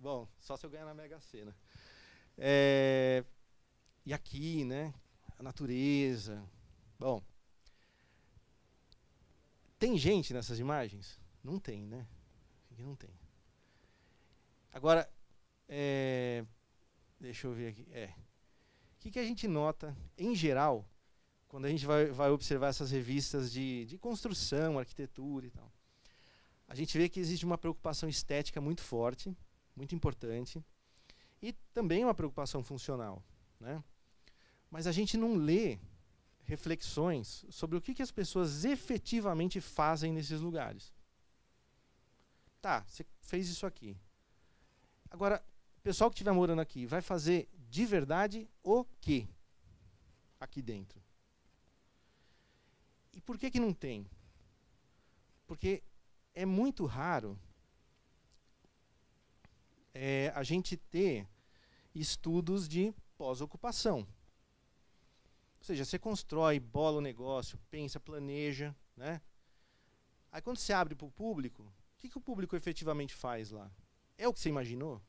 bom só se eu ganhar na mega sena é, e aqui né a natureza Bom, tem gente nessas imagens? Não tem, né? Não tem. Agora, é, deixa eu ver aqui. É. O que, que a gente nota, em geral, quando a gente vai, vai observar essas revistas de, de construção, arquitetura e tal? A gente vê que existe uma preocupação estética muito forte, muito importante, e também uma preocupação funcional. Né? Mas a gente não lê reflexões sobre o que, que as pessoas efetivamente fazem nesses lugares. Tá, você fez isso aqui. Agora, o pessoal que estiver morando aqui vai fazer de verdade o quê aqui dentro? E por que, que não tem? Porque é muito raro é, a gente ter estudos de pós-ocupação. Ou seja, você constrói, bola o negócio, pensa, planeja, né? Aí quando você abre para o público, o que, que o público efetivamente faz lá? É o que você imaginou?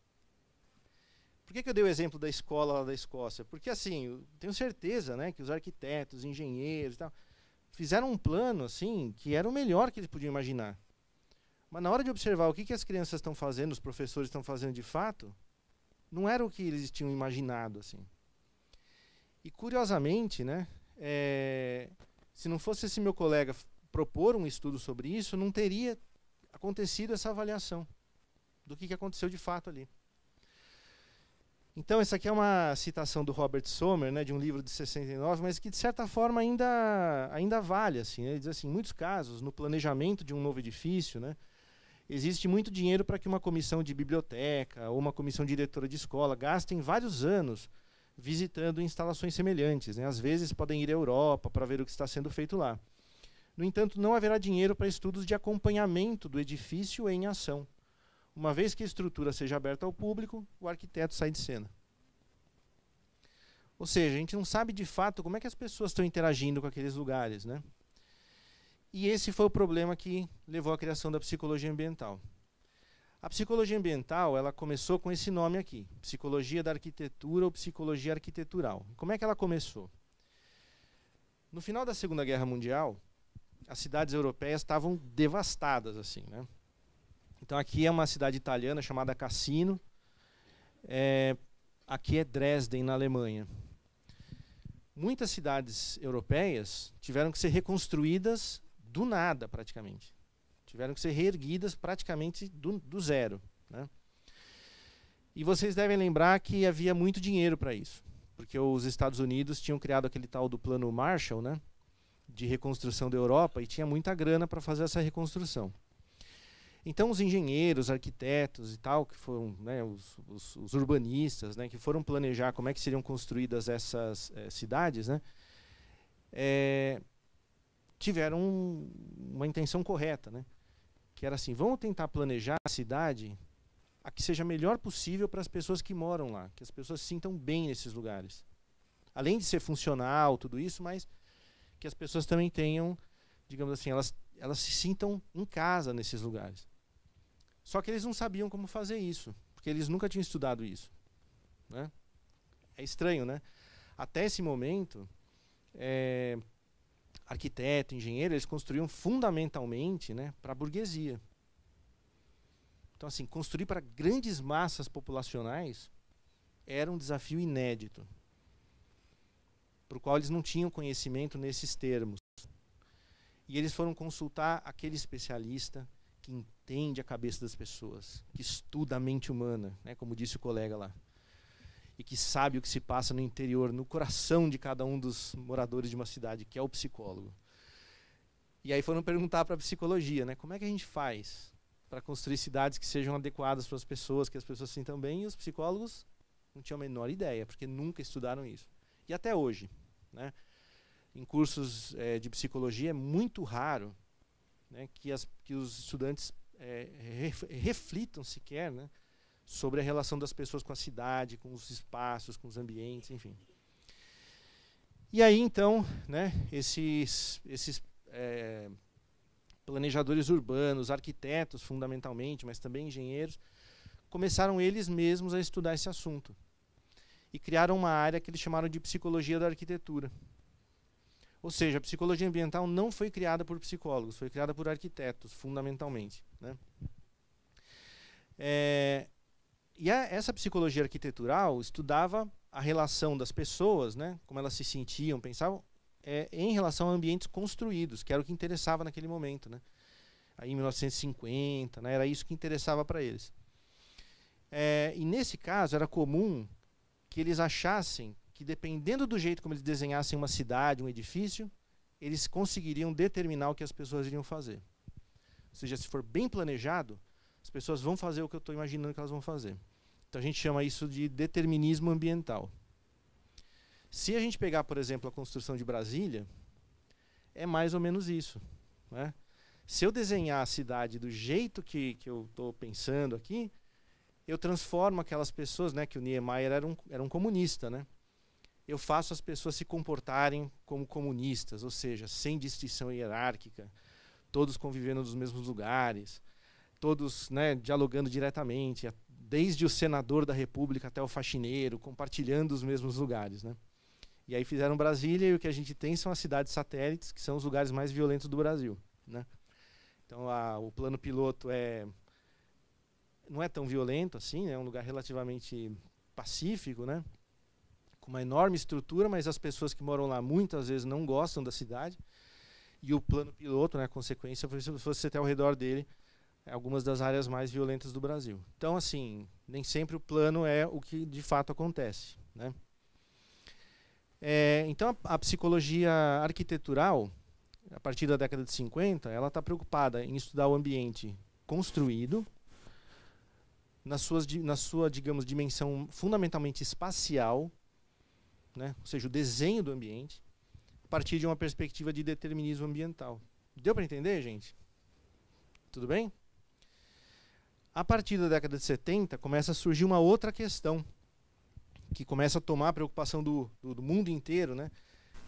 Por que, que eu dei o exemplo da escola lá da Escócia? Porque assim, eu tenho certeza né, que os arquitetos, engenheiros e tal, fizeram um plano assim que era o melhor que eles podiam imaginar. Mas na hora de observar o que, que as crianças estão fazendo, os professores estão fazendo de fato, não era o que eles tinham imaginado. assim. E curiosamente, né, é, se não fosse esse meu colega propor um estudo sobre isso, não teria acontecido essa avaliação do que, que aconteceu de fato ali. Então, essa aqui é uma citação do Robert Sommer, né, de um livro de 69, mas que, de certa forma, ainda, ainda vale. Assim, né? Ele diz assim, em muitos casos, no planejamento de um novo edifício, né, existe muito dinheiro para que uma comissão de biblioteca ou uma comissão diretora de escola gastem vários anos visitando instalações semelhantes. Né? Às vezes podem ir à Europa para ver o que está sendo feito lá. No entanto, não haverá dinheiro para estudos de acompanhamento do edifício em ação. Uma vez que a estrutura seja aberta ao público, o arquiteto sai de cena. Ou seja, a gente não sabe de fato como é que as pessoas estão interagindo com aqueles lugares. Né? E esse foi o problema que levou à criação da psicologia ambiental. A psicologia ambiental, ela começou com esse nome aqui, psicologia da arquitetura ou psicologia arquitetural. Como é que ela começou? No final da Segunda Guerra Mundial, as cidades europeias estavam devastadas assim, né? Então aqui é uma cidade italiana chamada Cassino. É, aqui é Dresden na Alemanha. Muitas cidades europeias tiveram que ser reconstruídas do nada, praticamente. Tiveram que ser reerguidas praticamente do, do zero. Né? E vocês devem lembrar que havia muito dinheiro para isso, porque os Estados Unidos tinham criado aquele tal do Plano Marshall, né? de reconstrução da Europa e tinha muita grana para fazer essa reconstrução. Então, os engenheiros, arquitetos e tal, que foram né, os, os, os, urbanistas, né, que foram planejar como é que seriam construídas essas eh, cidades, né, eh, tiveram um, uma intenção correta. Né? que era assim: vamos tentar planejar a cidade a que seja melhor possível para as pessoas que moram lá, que as pessoas se sintam bem nesses lugares. Além de ser funcional, tudo isso, mas que as pessoas também tenham, digamos assim, elas, elas se sintam em casa nesses lugares. Só que eles não sabiam como fazer isso, porque eles nunca tinham estudado isso. Né? É estranho, né? Até esse momento, é, arquiteto, engenheiro, eles construíam fundamentalmente né, para a burguesia. Então, assim, construir para grandes massas populacionais era um desafio inédito, para o qual eles não tinham conhecimento nesses termos. E eles foram consultar aquele especialista que entende a cabeça das pessoas, que estuda a mente humana, né, como disse o colega lá e que sabe o que se passa no interior, no coração de cada um dos moradores de uma cidade, que é o psicólogo. E aí foram perguntar para a psicologia, né? Como é que a gente faz para construir cidades que sejam adequadas para as pessoas, que as pessoas se sintam bem? E os psicólogos não tinham a menor ideia, porque nunca estudaram isso. E até hoje, né? Em cursos é, de psicologia é muito raro né, que, as, que os estudantes é, reflitam sequer né, sobre a relação das pessoas com a cidade, com os espaços, com os ambientes, enfim. E aí, então, né, esses, esses é, planejadores urbanos, arquitetos, fundamentalmente, mas também engenheiros, começaram eles mesmos a estudar esse assunto. E criaram uma área que eles chamaram de psicologia da arquitetura. Ou seja, a psicologia ambiental não foi criada por psicólogos, foi criada por arquitetos, fundamentalmente. Né? É, e a, é, essa psicologia arquitetural estudava a relação das pessoas, né, como elas se sentiam, pensavam, é, em relação a ambientes construídos, que era o que interessava naquele momento, né? Aí em 1950, né, era isso que interessava para eles. É, e nesse caso era comum que eles achassem que dependendo do jeito como eles desenhassem uma cidade, um edifício, eles conseguiriam determinar o que as pessoas iriam fazer. Ou seja, se for bem planejado, as pessoas vão fazer o que eu estou imaginando que elas vão fazer. Então a gente chama isso de determinismo ambiental. Se a gente pegar, por exemplo, a construção de Brasília, é mais ou menos isso. Né? Se eu desenhar a cidade do jeito que, que eu estou pensando aqui, eu transformo aquelas pessoas, né, que o Niemeyer era um, era um comunista, né? Eu faço as pessoas se comportarem como comunistas, ou seja, sem distinção hierárquica, todos convivendo nos mesmos lugares, todos né, dialogando diretamente, desde o senador da República até o faxineiro, compartilhando os mesmos lugares. Né? E aí fizeram Brasília e o que a gente tem são as cidades satélites, que são os lugares mais violentos do Brasil. Né? Então a, o plano piloto é não é tão violento assim, é um lugar relativamente pacífico, né? com uma enorme estrutura, mas as pessoas que moram lá muitas vezes não gostam da cidade. E o plano piloto, né, a consequência foi se você ter ao redor dele algumas das áreas mais violentas do Brasil. Então, assim, nem sempre o plano é o que de fato acontece. Né? É, então, a, a, psicologia arquitetural, a partir da década de 50, ela está preocupada em estudar o ambiente construído, na, suas, na sua, digamos, dimensão fundamentalmente espacial, né? ou seja, o desenho do ambiente, a partir de uma perspectiva de determinismo ambiental. Deu para entender, gente? Tudo bem? A partir da década de 70, começa a surgir uma outra questão que começa a tomar a preocupação do, do, do mundo inteiro, né?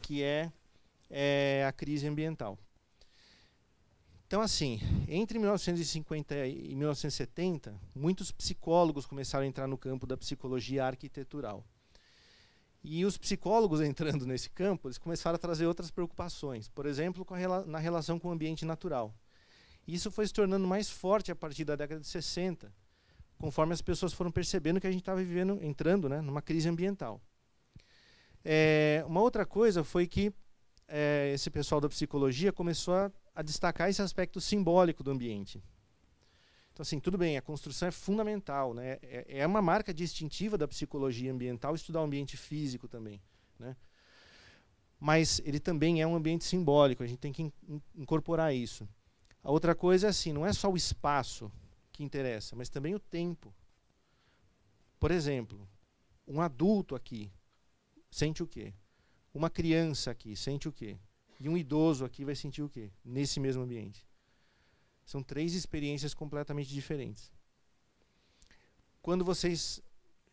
que é, é a crise ambiental. Então, assim, entre 1950 e 1970, muitos psicólogos começaram a entrar no campo da psicologia arquitetural. E os psicólogos entrando nesse campo, eles começaram a trazer outras preocupações, por exemplo, na relação com o ambiente natural isso foi se tornando mais forte a partir da década de 60, conforme as pessoas foram percebendo que a gente estava vivendo, entrando né, numa crise ambiental. É, uma outra coisa foi que é, esse pessoal da psicologia começou a, a destacar esse aspecto simbólico do ambiente. Então, assim, tudo bem, a construção é fundamental, né? é, é uma marca distintiva da psicologia ambiental estudar o ambiente físico também. Né? Mas ele também é um ambiente simbólico, a gente tem que in incorporar isso. A outra coisa é assim, não é só o espaço que interessa, mas também o tempo. Por exemplo, um adulto aqui sente o quê? Uma criança aqui sente o quê? E um idoso aqui vai sentir o quê? Nesse mesmo ambiente. São três experiências completamente diferentes. Quando vocês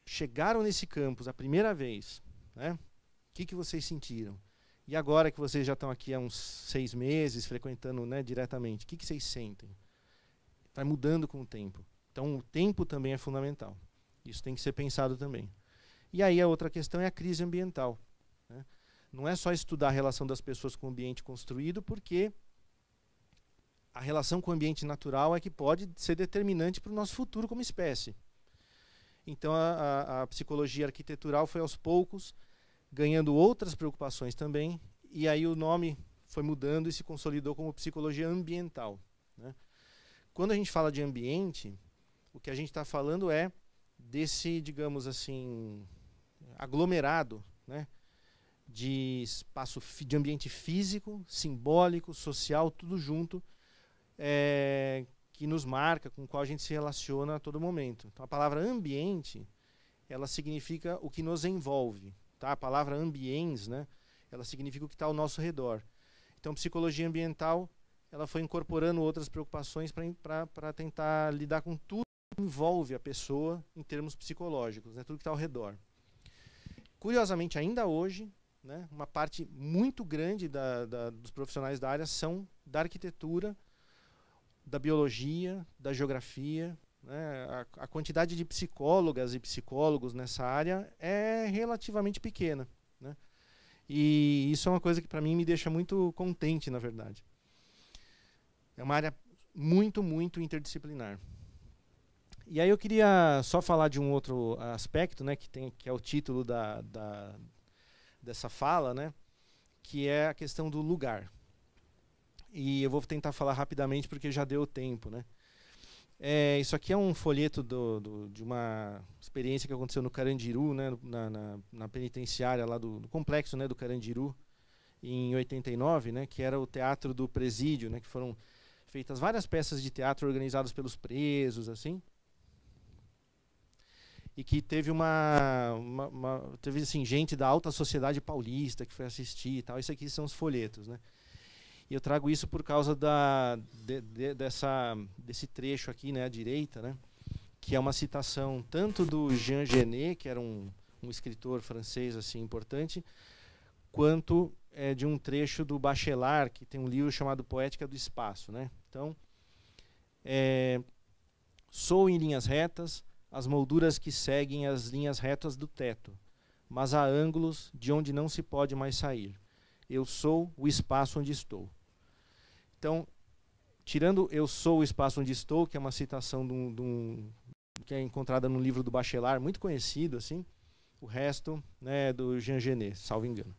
chegaram nesse campus a primeira vez, né? O que, que vocês sentiram? E agora que vocês já estão aqui há uns seis meses, frequentando né, diretamente, o que, que vocês sentem? Está mudando com o tempo. Então, o tempo também é fundamental. Isso tem que ser pensado também. E aí, a outra questão é a crise ambiental. Né? Não é só estudar a relação das pessoas com o ambiente construído, porque a relação com o ambiente natural é que pode ser determinante para o nosso futuro como espécie. Então, a, a, a psicologia arquitetural foi aos poucos ganhando outras preocupações também, e aí o nome foi mudando e se consolidou como psicologia ambiental. Né? Quando a gente fala de ambiente, o que a gente está falando é desse, digamos assim, aglomerado né? de espaço, de ambiente físico, simbólico, social, tudo junto, é, que nos marca, com o qual a gente se relaciona a todo momento. Então, a palavra ambiente, ela significa o que nos envolve, Tá? A palavra ambiens, né? Ela significa o que está ao nosso redor. Então, psicologia ambiental, ela foi incorporando outras preocupações para tentar lidar com tudo que envolve a pessoa em termos psicológicos, né? Tudo que está ao redor. Curiosamente, ainda hoje, né? Uma parte muito grande da, da, dos profissionais da área são da arquitetura, da biologia, da geografia, né? A, a quantidade de psicólogas e psicólogos nessa área é relativamente pequena. Né? E isso é uma coisa que para mim me deixa muito contente, na verdade. É uma área muito, muito interdisciplinar. E aí eu queria só falar de um outro aspecto, né, que, tem, que é o título da, da, dessa fala, né, que é a questão do lugar. E eu vou tentar falar rapidamente porque já deu tempo, né. É, isso aqui é um folheto do, do, de uma experiência que aconteceu no Carandiru, né, na, na, na penitenciária lá do, do, complexo né, do Carandiru, em 89, né, que era o teatro do presídio, né, que foram feitas várias peças de teatro organizadas pelos presos, assim, e que teve uma, uma, uma teve assim gente da alta sociedade paulista que foi assistir e tal. Isso aqui são os folhetos, né? E eu trago isso por causa da, de, de, dessa, desse trecho aqui, né, à direita, né, que é uma citação tanto do Jean Genet, que era um, um escritor francês assim importante, quanto é, de um trecho do Bachelard, que tem um livro chamado Poética do Espaço. Né? Então, é, sou em linhas retas as molduras que seguem as linhas retas do teto, mas há ângulos de onde não se pode mais sair. Eu sou o espaço onde estou. Então, tirando Eu Sou o Espaço Onde Estou, que é uma citação de um, de um, que é encontrada no livro do Bachelar, muito conhecido, assim, o resto né, do Jean Genet, salvo engano.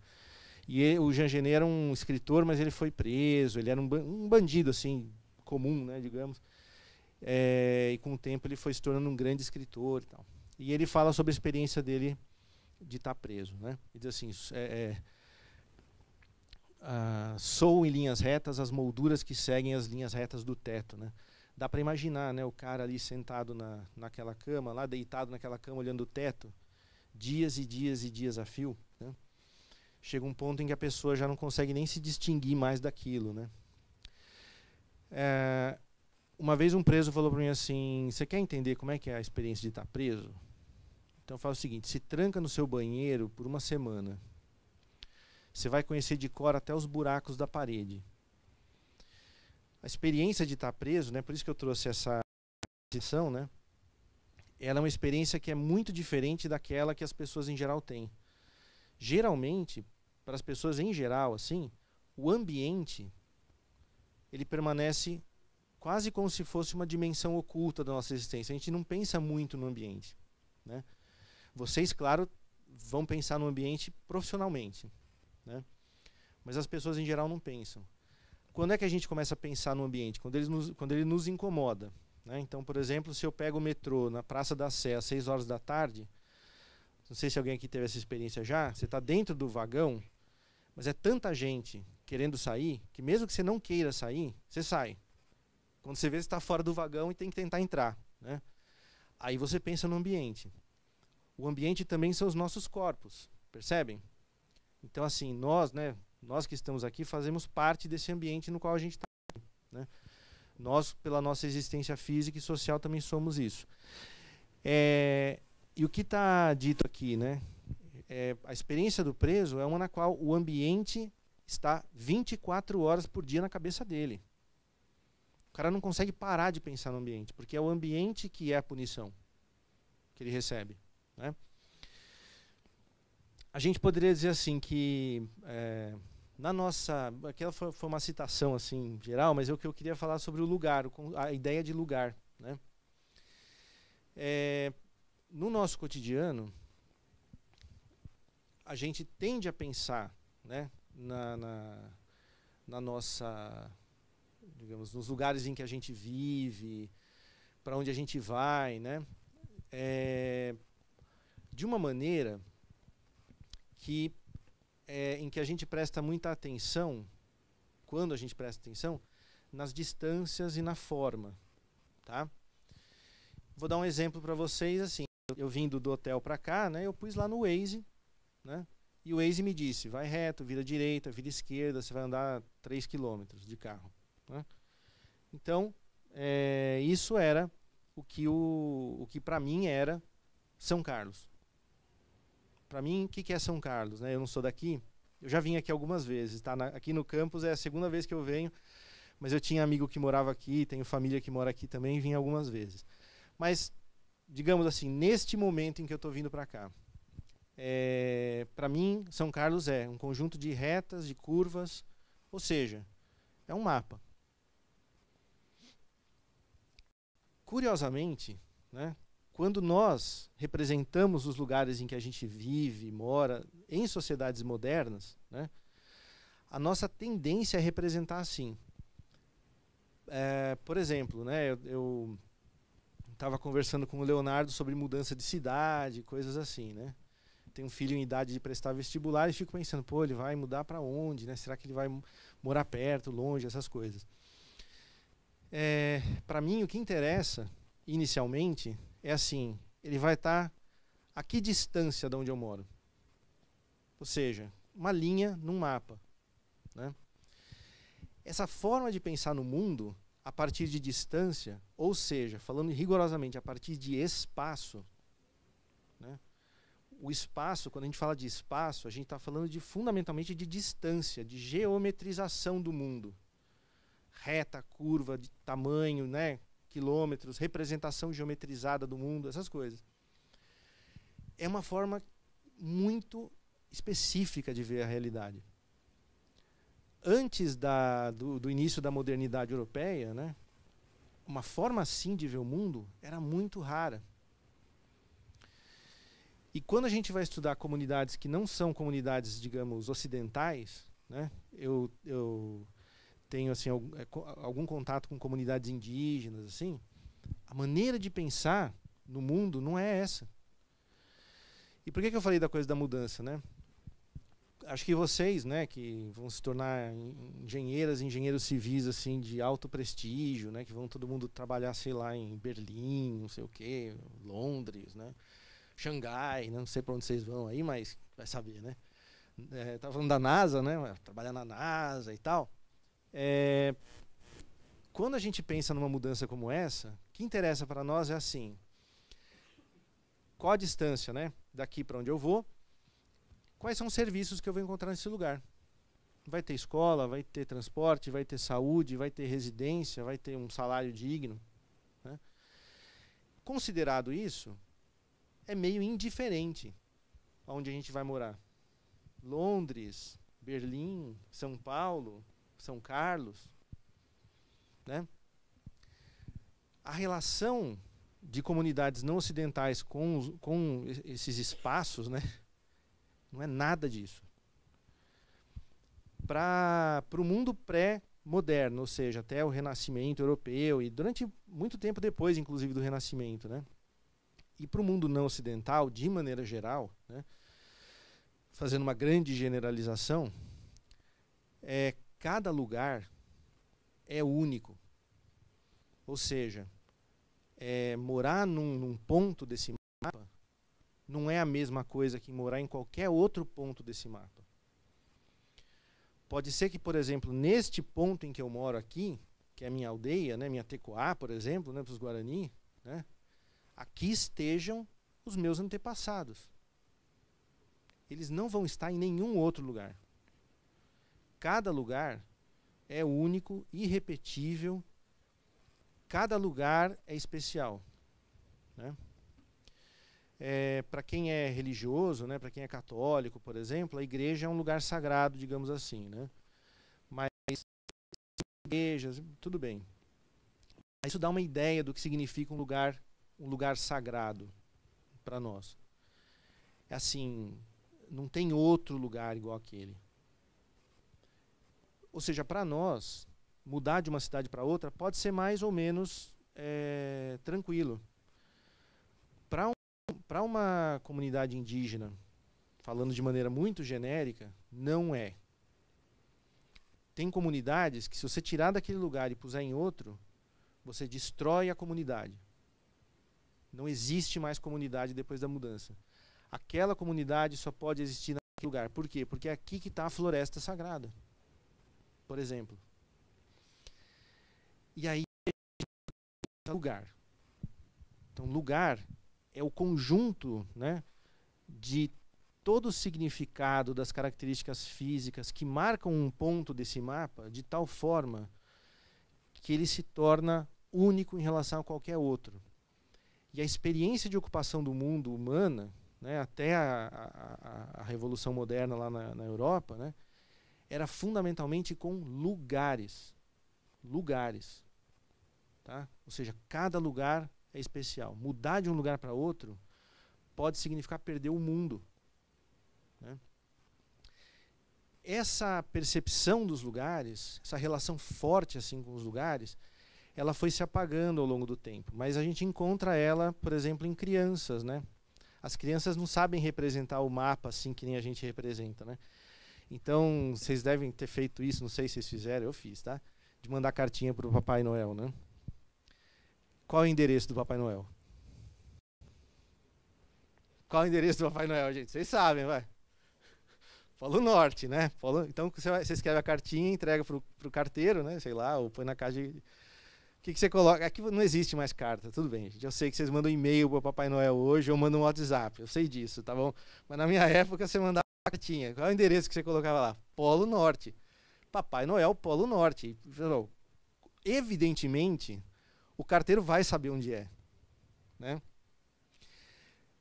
E ele, o Jean Genet era um escritor, mas ele foi preso, ele era um, um bandido, assim, comum, né, digamos. É, e com o tempo ele foi se tornando um grande escritor e tal. E ele fala sobre a experiência dele de estar tá preso, né? Ele diz assim, é, é ah, sou soam em linhas retas as molduras que seguem as linhas retas do teto, né? Dá para imaginar, né, o cara ali sentado na, naquela cama, lá deitado naquela cama olhando o teto, dias e dias e dias a fio, né? Chega um ponto em que a pessoa já não consegue nem se distinguir mais daquilo, né? É, uma vez um preso falou para mim assim: "Você quer entender como é que é a experiência de estar tá preso?" Então faz o seguinte: se tranca no seu banheiro por uma semana você vai conhecer de cor até os buracos da parede. A experiência de estar preso, né? Por isso que eu trouxe essa sessão, né? Ela é uma experiência que é muito diferente daquela que as pessoas em geral têm. Geralmente, para as pessoas em geral, assim, o ambiente ele permanece quase como se fosse uma dimensão oculta da nossa existência. A gente não pensa muito no ambiente, né? Vocês, claro, vão pensar no ambiente profissionalmente. Né? Mas as pessoas em geral não pensam. Quando é que a gente começa a pensar no ambiente? Quando ele nos, quando ele nos incomoda. Né? Então, por exemplo, se eu pego o metrô na Praça da Sé às 6 horas da tarde, não sei se alguém aqui teve essa experiência já, você está dentro do vagão, mas é tanta gente querendo sair, que mesmo que você não queira sair, você sai. Quando você vê, você está fora do vagão e tem que tentar entrar. Né? Aí você pensa no ambiente. O ambiente também são os nossos corpos, percebem? Então, assim, nós, né, nós que estamos aqui, fazemos parte desse ambiente no qual a gente está. Né? Nós, pela nossa existência física e social, também somos isso. É, e o que está dito aqui, né? É, a experiência do preso é uma na qual o ambiente está 24 horas por dia na cabeça dele. O cara não consegue parar de pensar no ambiente, porque é o ambiente que é a punição que ele recebe. Né? a gente poderia dizer assim que é, na nossa aquela foi, foi, uma citação assim geral mas é o que eu queria falar sobre o lugar a ideia de lugar né é, no nosso cotidiano a gente tende a pensar né na, na, na nossa digamos nos lugares em que a gente vive para onde a gente vai né é, de uma maneira que é, em que a gente presta muita atenção, quando a gente presta atenção, nas distâncias e na forma, tá? Vou dar um exemplo para vocês assim. Eu, vindo do hotel para cá, né? Eu pus lá no Waze, né? E o Waze me disse: vai reto, vira direita, vira esquerda, você vai andar 3 km de carro. Né? Então, é, isso era o que, o, o que para mim era São Carlos para mim, o que, que é São Carlos? Né? Eu não sou daqui. Eu já vim aqui algumas vezes. Tá? Na, aqui no campus é a segunda vez que eu venho, mas eu tinha amigo que morava aqui, tenho família que mora aqui também, vim algumas vezes. Mas, digamos assim, neste momento em que eu estou vindo para cá, é, para mim, São Carlos é um conjunto de retas, de curvas, ou seja, é um mapa. Curiosamente, né, quando nós representamos os lugares em que a gente vive, mora, em sociedades modernas, né, a nossa tendência é representar assim. É, por exemplo, né, eu estava conversando com o Leonardo sobre mudança de cidade, coisas assim, né? um filho em idade de prestar vestibular e fico pensando, pô, ele vai mudar para onde, né? Será que ele vai morar perto, longe, essas coisas? É, para mim, o que interessa inicialmente é assim: ele vai estar tá a que distância de onde eu moro? Ou seja, uma linha num mapa. Né? Essa forma de pensar no mundo a partir de distância, ou seja, falando rigorosamente a partir de espaço, né? o espaço, quando a gente fala de espaço, a gente está falando de fundamentalmente de distância, de geometrização do mundo. Reta, curva, de tamanho, né? quilômetros, representação geometrizada do mundo, essas coisas. É uma forma muito específica de ver a realidade. Antes da, do, do início da modernidade europeia, né, uma forma assim de ver o mundo era muito rara. E quando a gente vai estudar comunidades que não são comunidades, digamos, ocidentais, né, eu, eu tenho assim é, algum, contato com comunidades indígenas assim, a maneira de pensar no mundo não é essa. E por que, que eu falei da coisa da mudança, né? Acho que vocês, né, que vão se tornar engenheiras, engenheiros civis assim de alto prestígio, né, que vão todo mundo trabalhar, sei lá, em Berlim, não sei o que Londres, né? Xangai, não sei para onde vocês vão aí, mas vai saber, né? É, falando da NASA, né? Trabalhar na NASA e tal. É, quando a gente pensa numa mudança como essa, o que interessa para nós é assim: qual a distância né, daqui para onde eu vou? Quais são os serviços que eu vou encontrar nesse lugar? Vai ter escola, vai ter transporte, vai ter saúde, vai ter residência, vai ter um salário digno. Né? Considerado isso, é meio indiferente aonde a gente vai morar. Londres, Berlim, São Paulo, são Carlos. Né? A relação de comunidades não ocidentais com, os, com esses espaços né? não é nada disso. Para o mundo pré-moderno, ou seja, até o Renascimento europeu e durante muito tempo depois, inclusive, do Renascimento, né? e para o mundo não ocidental, de maneira geral, né? fazendo uma grande generalização, é, cada lugar é único. Ou seja, é, morar num, num ponto desse mapa não é a mesma coisa que morar em qualquer outro ponto desse mapa. Pode ser que, por exemplo, neste ponto em que eu moro aqui, que é a minha aldeia, né, minha Tecoá, por exemplo, né, para os Guarani, né, aqui estejam os meus antepassados. Eles não vão estar em nenhum outro lugar. Cada lugar é único, irrepetível. Cada lugar é especial. Né? É, para quem é religioso, né, para quem é católico, por exemplo, a igreja é um lugar sagrado, digamos assim. Né? Mas igrejas, tudo bem. Isso dá uma ideia do que significa um lugar, um lugar sagrado para nós. é Assim, não tem outro lugar igual aquele ou seja, para nós, mudar de uma cidade para outra pode ser mais ou menos é, tranquilo. Para um, uma comunidade indígena, falando de maneira muito genérica, não é. Tem comunidades que, se você tirar daquele lugar e puser em outro, você destrói a comunidade. Não existe mais comunidade depois da mudança. Aquela comunidade só pode existir naquele lugar. Por quê? Porque é aqui que está a floresta sagrada por exemplo. E aí lugar. Então, lugar é o conjunto né, de todo o significado das características físicas que marcam um ponto desse mapa de tal forma que ele se torna único em relação a qualquer outro. E a experiência de ocupação do mundo humana, né, até a, a, a Revolução Moderna lá na, na Europa, né, era fundamentalmente com lugares. Lugares. Tá? Ou seja, cada lugar é especial. Mudar de um lugar para outro pode significar perder o mundo. Né? Essa percepção dos lugares, essa relação forte assim com os lugares, ela foi se apagando ao longo do tempo. Mas a gente encontra ela, por exemplo, em crianças, né? As crianças não sabem representar o mapa assim que nem a gente representa, né? Então, vocês devem ter feito isso, não sei se vocês fizeram, eu fiz, tá? De mandar cartinha para o Papai Noel, né? Qual é o endereço do Papai Noel? Qual é o endereço do Papai Noel, gente? Vocês sabem, vai. Polo Norte, né? Polo... Então, você, vai, você escreve a cartinha, entrega para o carteiro, né? Sei lá, ou põe na caixa de... O que, que, você coloca? Aqui não existe mais carta, tudo bem, gente. Eu sei que vocês mandam e-mail para Papai Noel hoje ou mandam um WhatsApp, eu sei disso, tá bom? Mas na minha época você mandava cartinha Qual é o endereço que você colocava lá? Polo Norte. Papai Noel, Polo Norte. Evidentemente, o carteiro vai saber onde é. Né?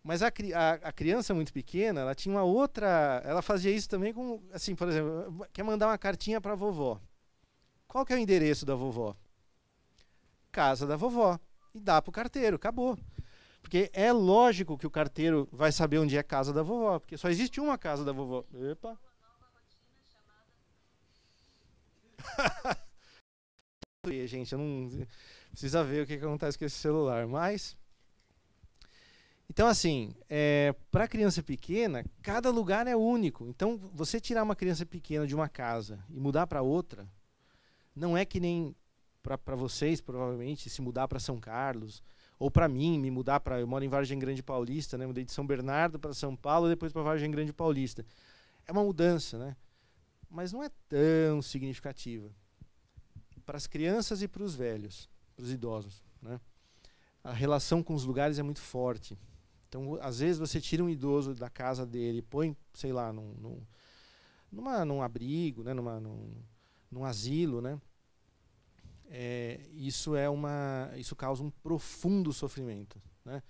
Mas a, a, a, criança muito pequena, ela tinha uma outra. Ela fazia isso também com. Assim, por exemplo, quer mandar uma cartinha para a vovó. Qual que é o endereço da vovó? Casa da vovó. E dá para o carteiro, acabou. Porque é lógico que o carteiro vai saber onde é a casa da vovó, porque só existe uma casa da vovó. Epa. gente, eu não precisa ver o que, que acontece com esse celular, mas então assim, é, para criança pequena, cada lugar é único. Então você tirar uma criança pequena de uma casa e mudar para outra, não é que nem para vocês provavelmente se mudar para São Carlos, ou para mim, me mudar para. Eu moro em Vargem Grande Paulista, né? Mudei de São Bernardo para São Paulo, depois para Vargem Grande Paulista. É uma mudança, né? Mas não é tão significativa. Para as crianças e para os velhos, para os idosos, né? A relação com os lugares é muito forte. Então, às vezes, você tira um idoso da casa dele, põe, sei lá, num, num, numa, num abrigo, né? numa, num, num asilo, né? é, isso é uma, isso causa um profundo sofrimento, né?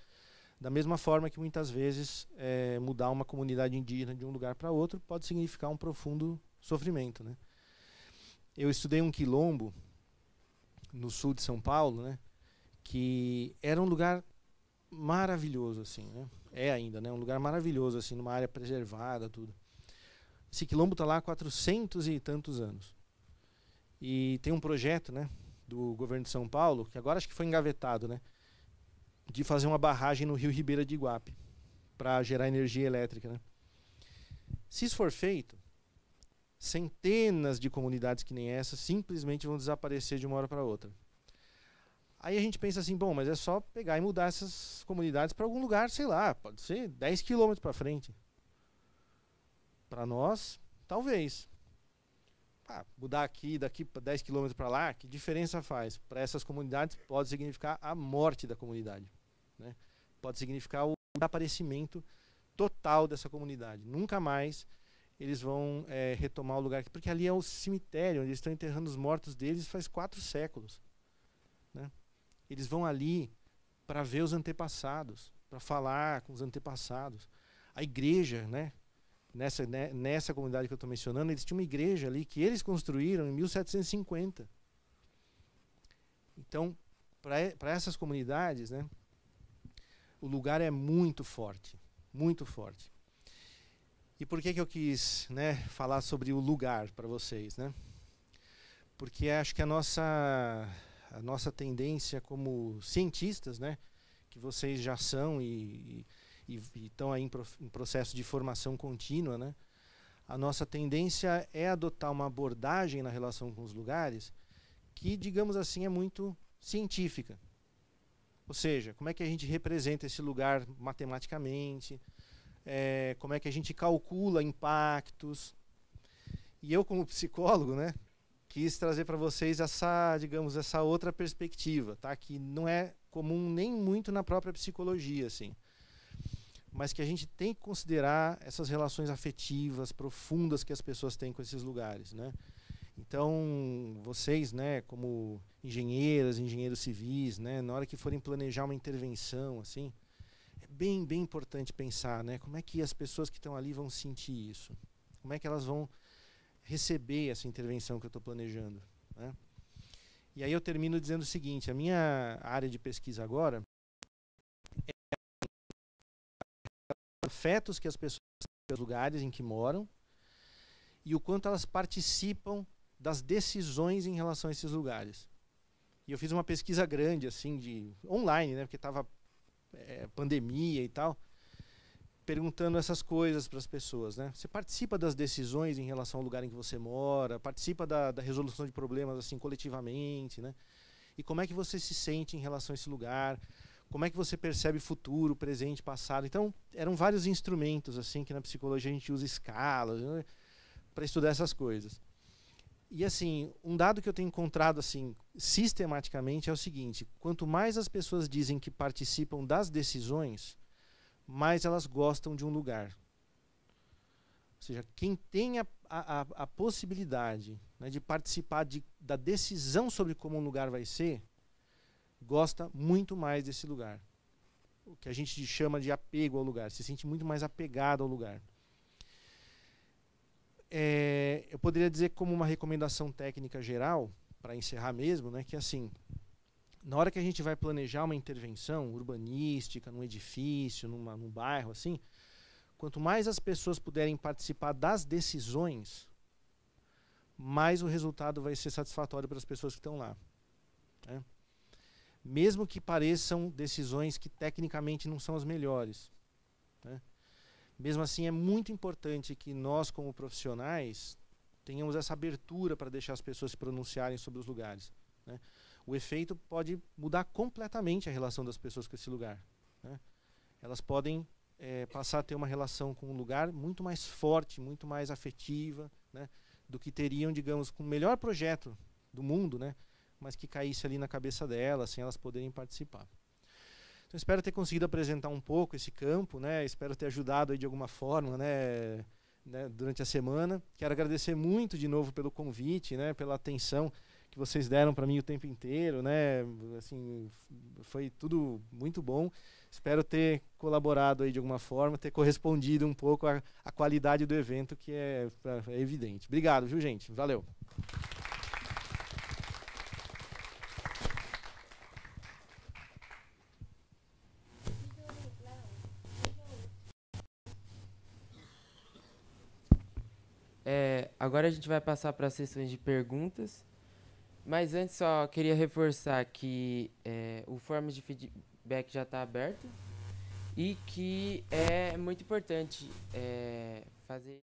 Da mesma forma que muitas vezes é, mudar uma comunidade indígena de um lugar para outro pode significar um profundo sofrimento, né? Eu estudei um quilombo no sul de São Paulo, né? Que era um lugar maravilhoso assim, né? É ainda, né? Um lugar maravilhoso assim, numa área preservada, tudo. Esse quilombo está lá há 400 e tantos anos. E tem um projeto, né? do governo de São Paulo, que agora acho que foi engavetado, né? De fazer uma barragem no Rio Ribeira de Iguape para gerar energia elétrica, né? Se isso for feito, centenas de comunidades que nem essa simplesmente vão desaparecer de uma hora para outra. Aí a gente pensa assim, bom, mas é só pegar e mudar essas comunidades para algum lugar, sei lá, pode ser 10 quilômetros para frente. Para nós, talvez ah, mudar aqui, daqui 10 quilômetros para lá, que diferença faz? Para essas comunidades pode significar a morte da comunidade. Né? Pode significar o desaparecimento total dessa comunidade. Nunca mais eles vão é, retomar o lugar. Porque ali é o cemitério, onde eles estão enterrando os mortos deles faz quatro séculos. Né? Eles vão ali para ver os antepassados, para falar com os antepassados. A igreja, né? nessa, né, nessa comunidade que eu estou mencionando, eles tinham uma igreja ali que eles construíram em 1750. Então, para essas comunidades, né, o lugar é muito forte, muito forte. E por que, que eu quis né, falar sobre o lugar para vocês? Né? Porque acho que a nossa, a nossa tendência como cientistas, né, que vocês já são e, e e estão aí em, em processo de formação contínua, né? a nossa tendência é adotar uma abordagem na relação com os lugares que, digamos assim, é muito científica. Ou seja, como é que a gente representa esse lugar matematicamente, é, como é que a gente calcula impactos. E eu, como psicólogo, né, quis trazer para vocês essa, digamos, essa outra perspectiva, tá? que não é comum nem muito na própria psicologia. Assim mas que a gente tem que considerar essas relações afetivas profundas que as pessoas têm com esses lugares, né? Então, vocês, né, como engenheiras, engenheiros civis, né, na hora que forem planejar uma intervenção assim, é bem, bem importante pensar, né, como é que as pessoas que estão ali vão sentir isso? Como é que elas vão receber essa intervenção que eu estou planejando, né? E aí eu termino dizendo o seguinte, a minha área de pesquisa agora afetos que as pessoas têm nos lugares em que moram e o quanto elas participam das decisões em relação a esses lugares. E eu fiz uma pesquisa grande, assim, de online, né, porque estava é, pandemia e tal, perguntando essas coisas para as pessoas. Né? Você participa das decisões em relação ao lugar em que você mora, participa da, da resolução de problemas assim coletivamente, né? e como é que você se sente em relação a esse lugar? como é que você percebe futuro, presente, passado. Então, eram vários instrumentos assim que na psicologia a gente usa escalas né, para estudar essas coisas. E assim, um dado que eu tenho encontrado assim sistematicamente é o seguinte: quanto mais as pessoas dizem que participam das decisões, mais elas gostam de um lugar. Ou seja, quem tem a, a, a possibilidade né, de participar de, da decisão sobre como um lugar vai ser, gosta muito mais desse lugar. O que a gente chama de apego ao lugar, se sente muito mais apegado ao lugar. É, eu poderia dizer como uma recomendação técnica geral, para encerrar mesmo, né, que assim, na hora que a gente vai planejar uma intervenção urbanística, num edifício, numa, num bairro, assim, quanto mais as pessoas puderem participar das decisões, mais o resultado vai ser satisfatório para as pessoas que estão lá. Né? mesmo que pareçam decisões que tecnicamente não são as melhores. Né? Mesmo assim, é muito importante que nós, como profissionais, tenhamos essa abertura para deixar as pessoas se pronunciarem sobre os lugares. Né? O efeito pode mudar completamente a relação das pessoas com esse lugar. Né? Elas podem é, passar a ter uma relação com o um lugar muito mais forte, muito mais afetiva, né? do que teriam, digamos, com o melhor projeto do mundo, né? mas que caísse ali na cabeça dela, sem elas poderem participar. Então, espero ter conseguido apresentar um pouco esse campo, né? espero ter ajudado de alguma forma né? né? durante a semana. Quero agradecer muito de novo pelo convite, né? pela atenção que vocês deram para mim o tempo inteiro, né? Assim, foi tudo muito bom. Espero ter colaborado aí de alguma forma, ter correspondido um pouco à, à qualidade do evento, que é, é evidente. Obrigado, viu, gente? Valeu. Agora a gente vai passar para as sessões de perguntas. Mas antes, só queria reforçar que é, o forma de feedback já está aberto e que é muito importante é, fazer.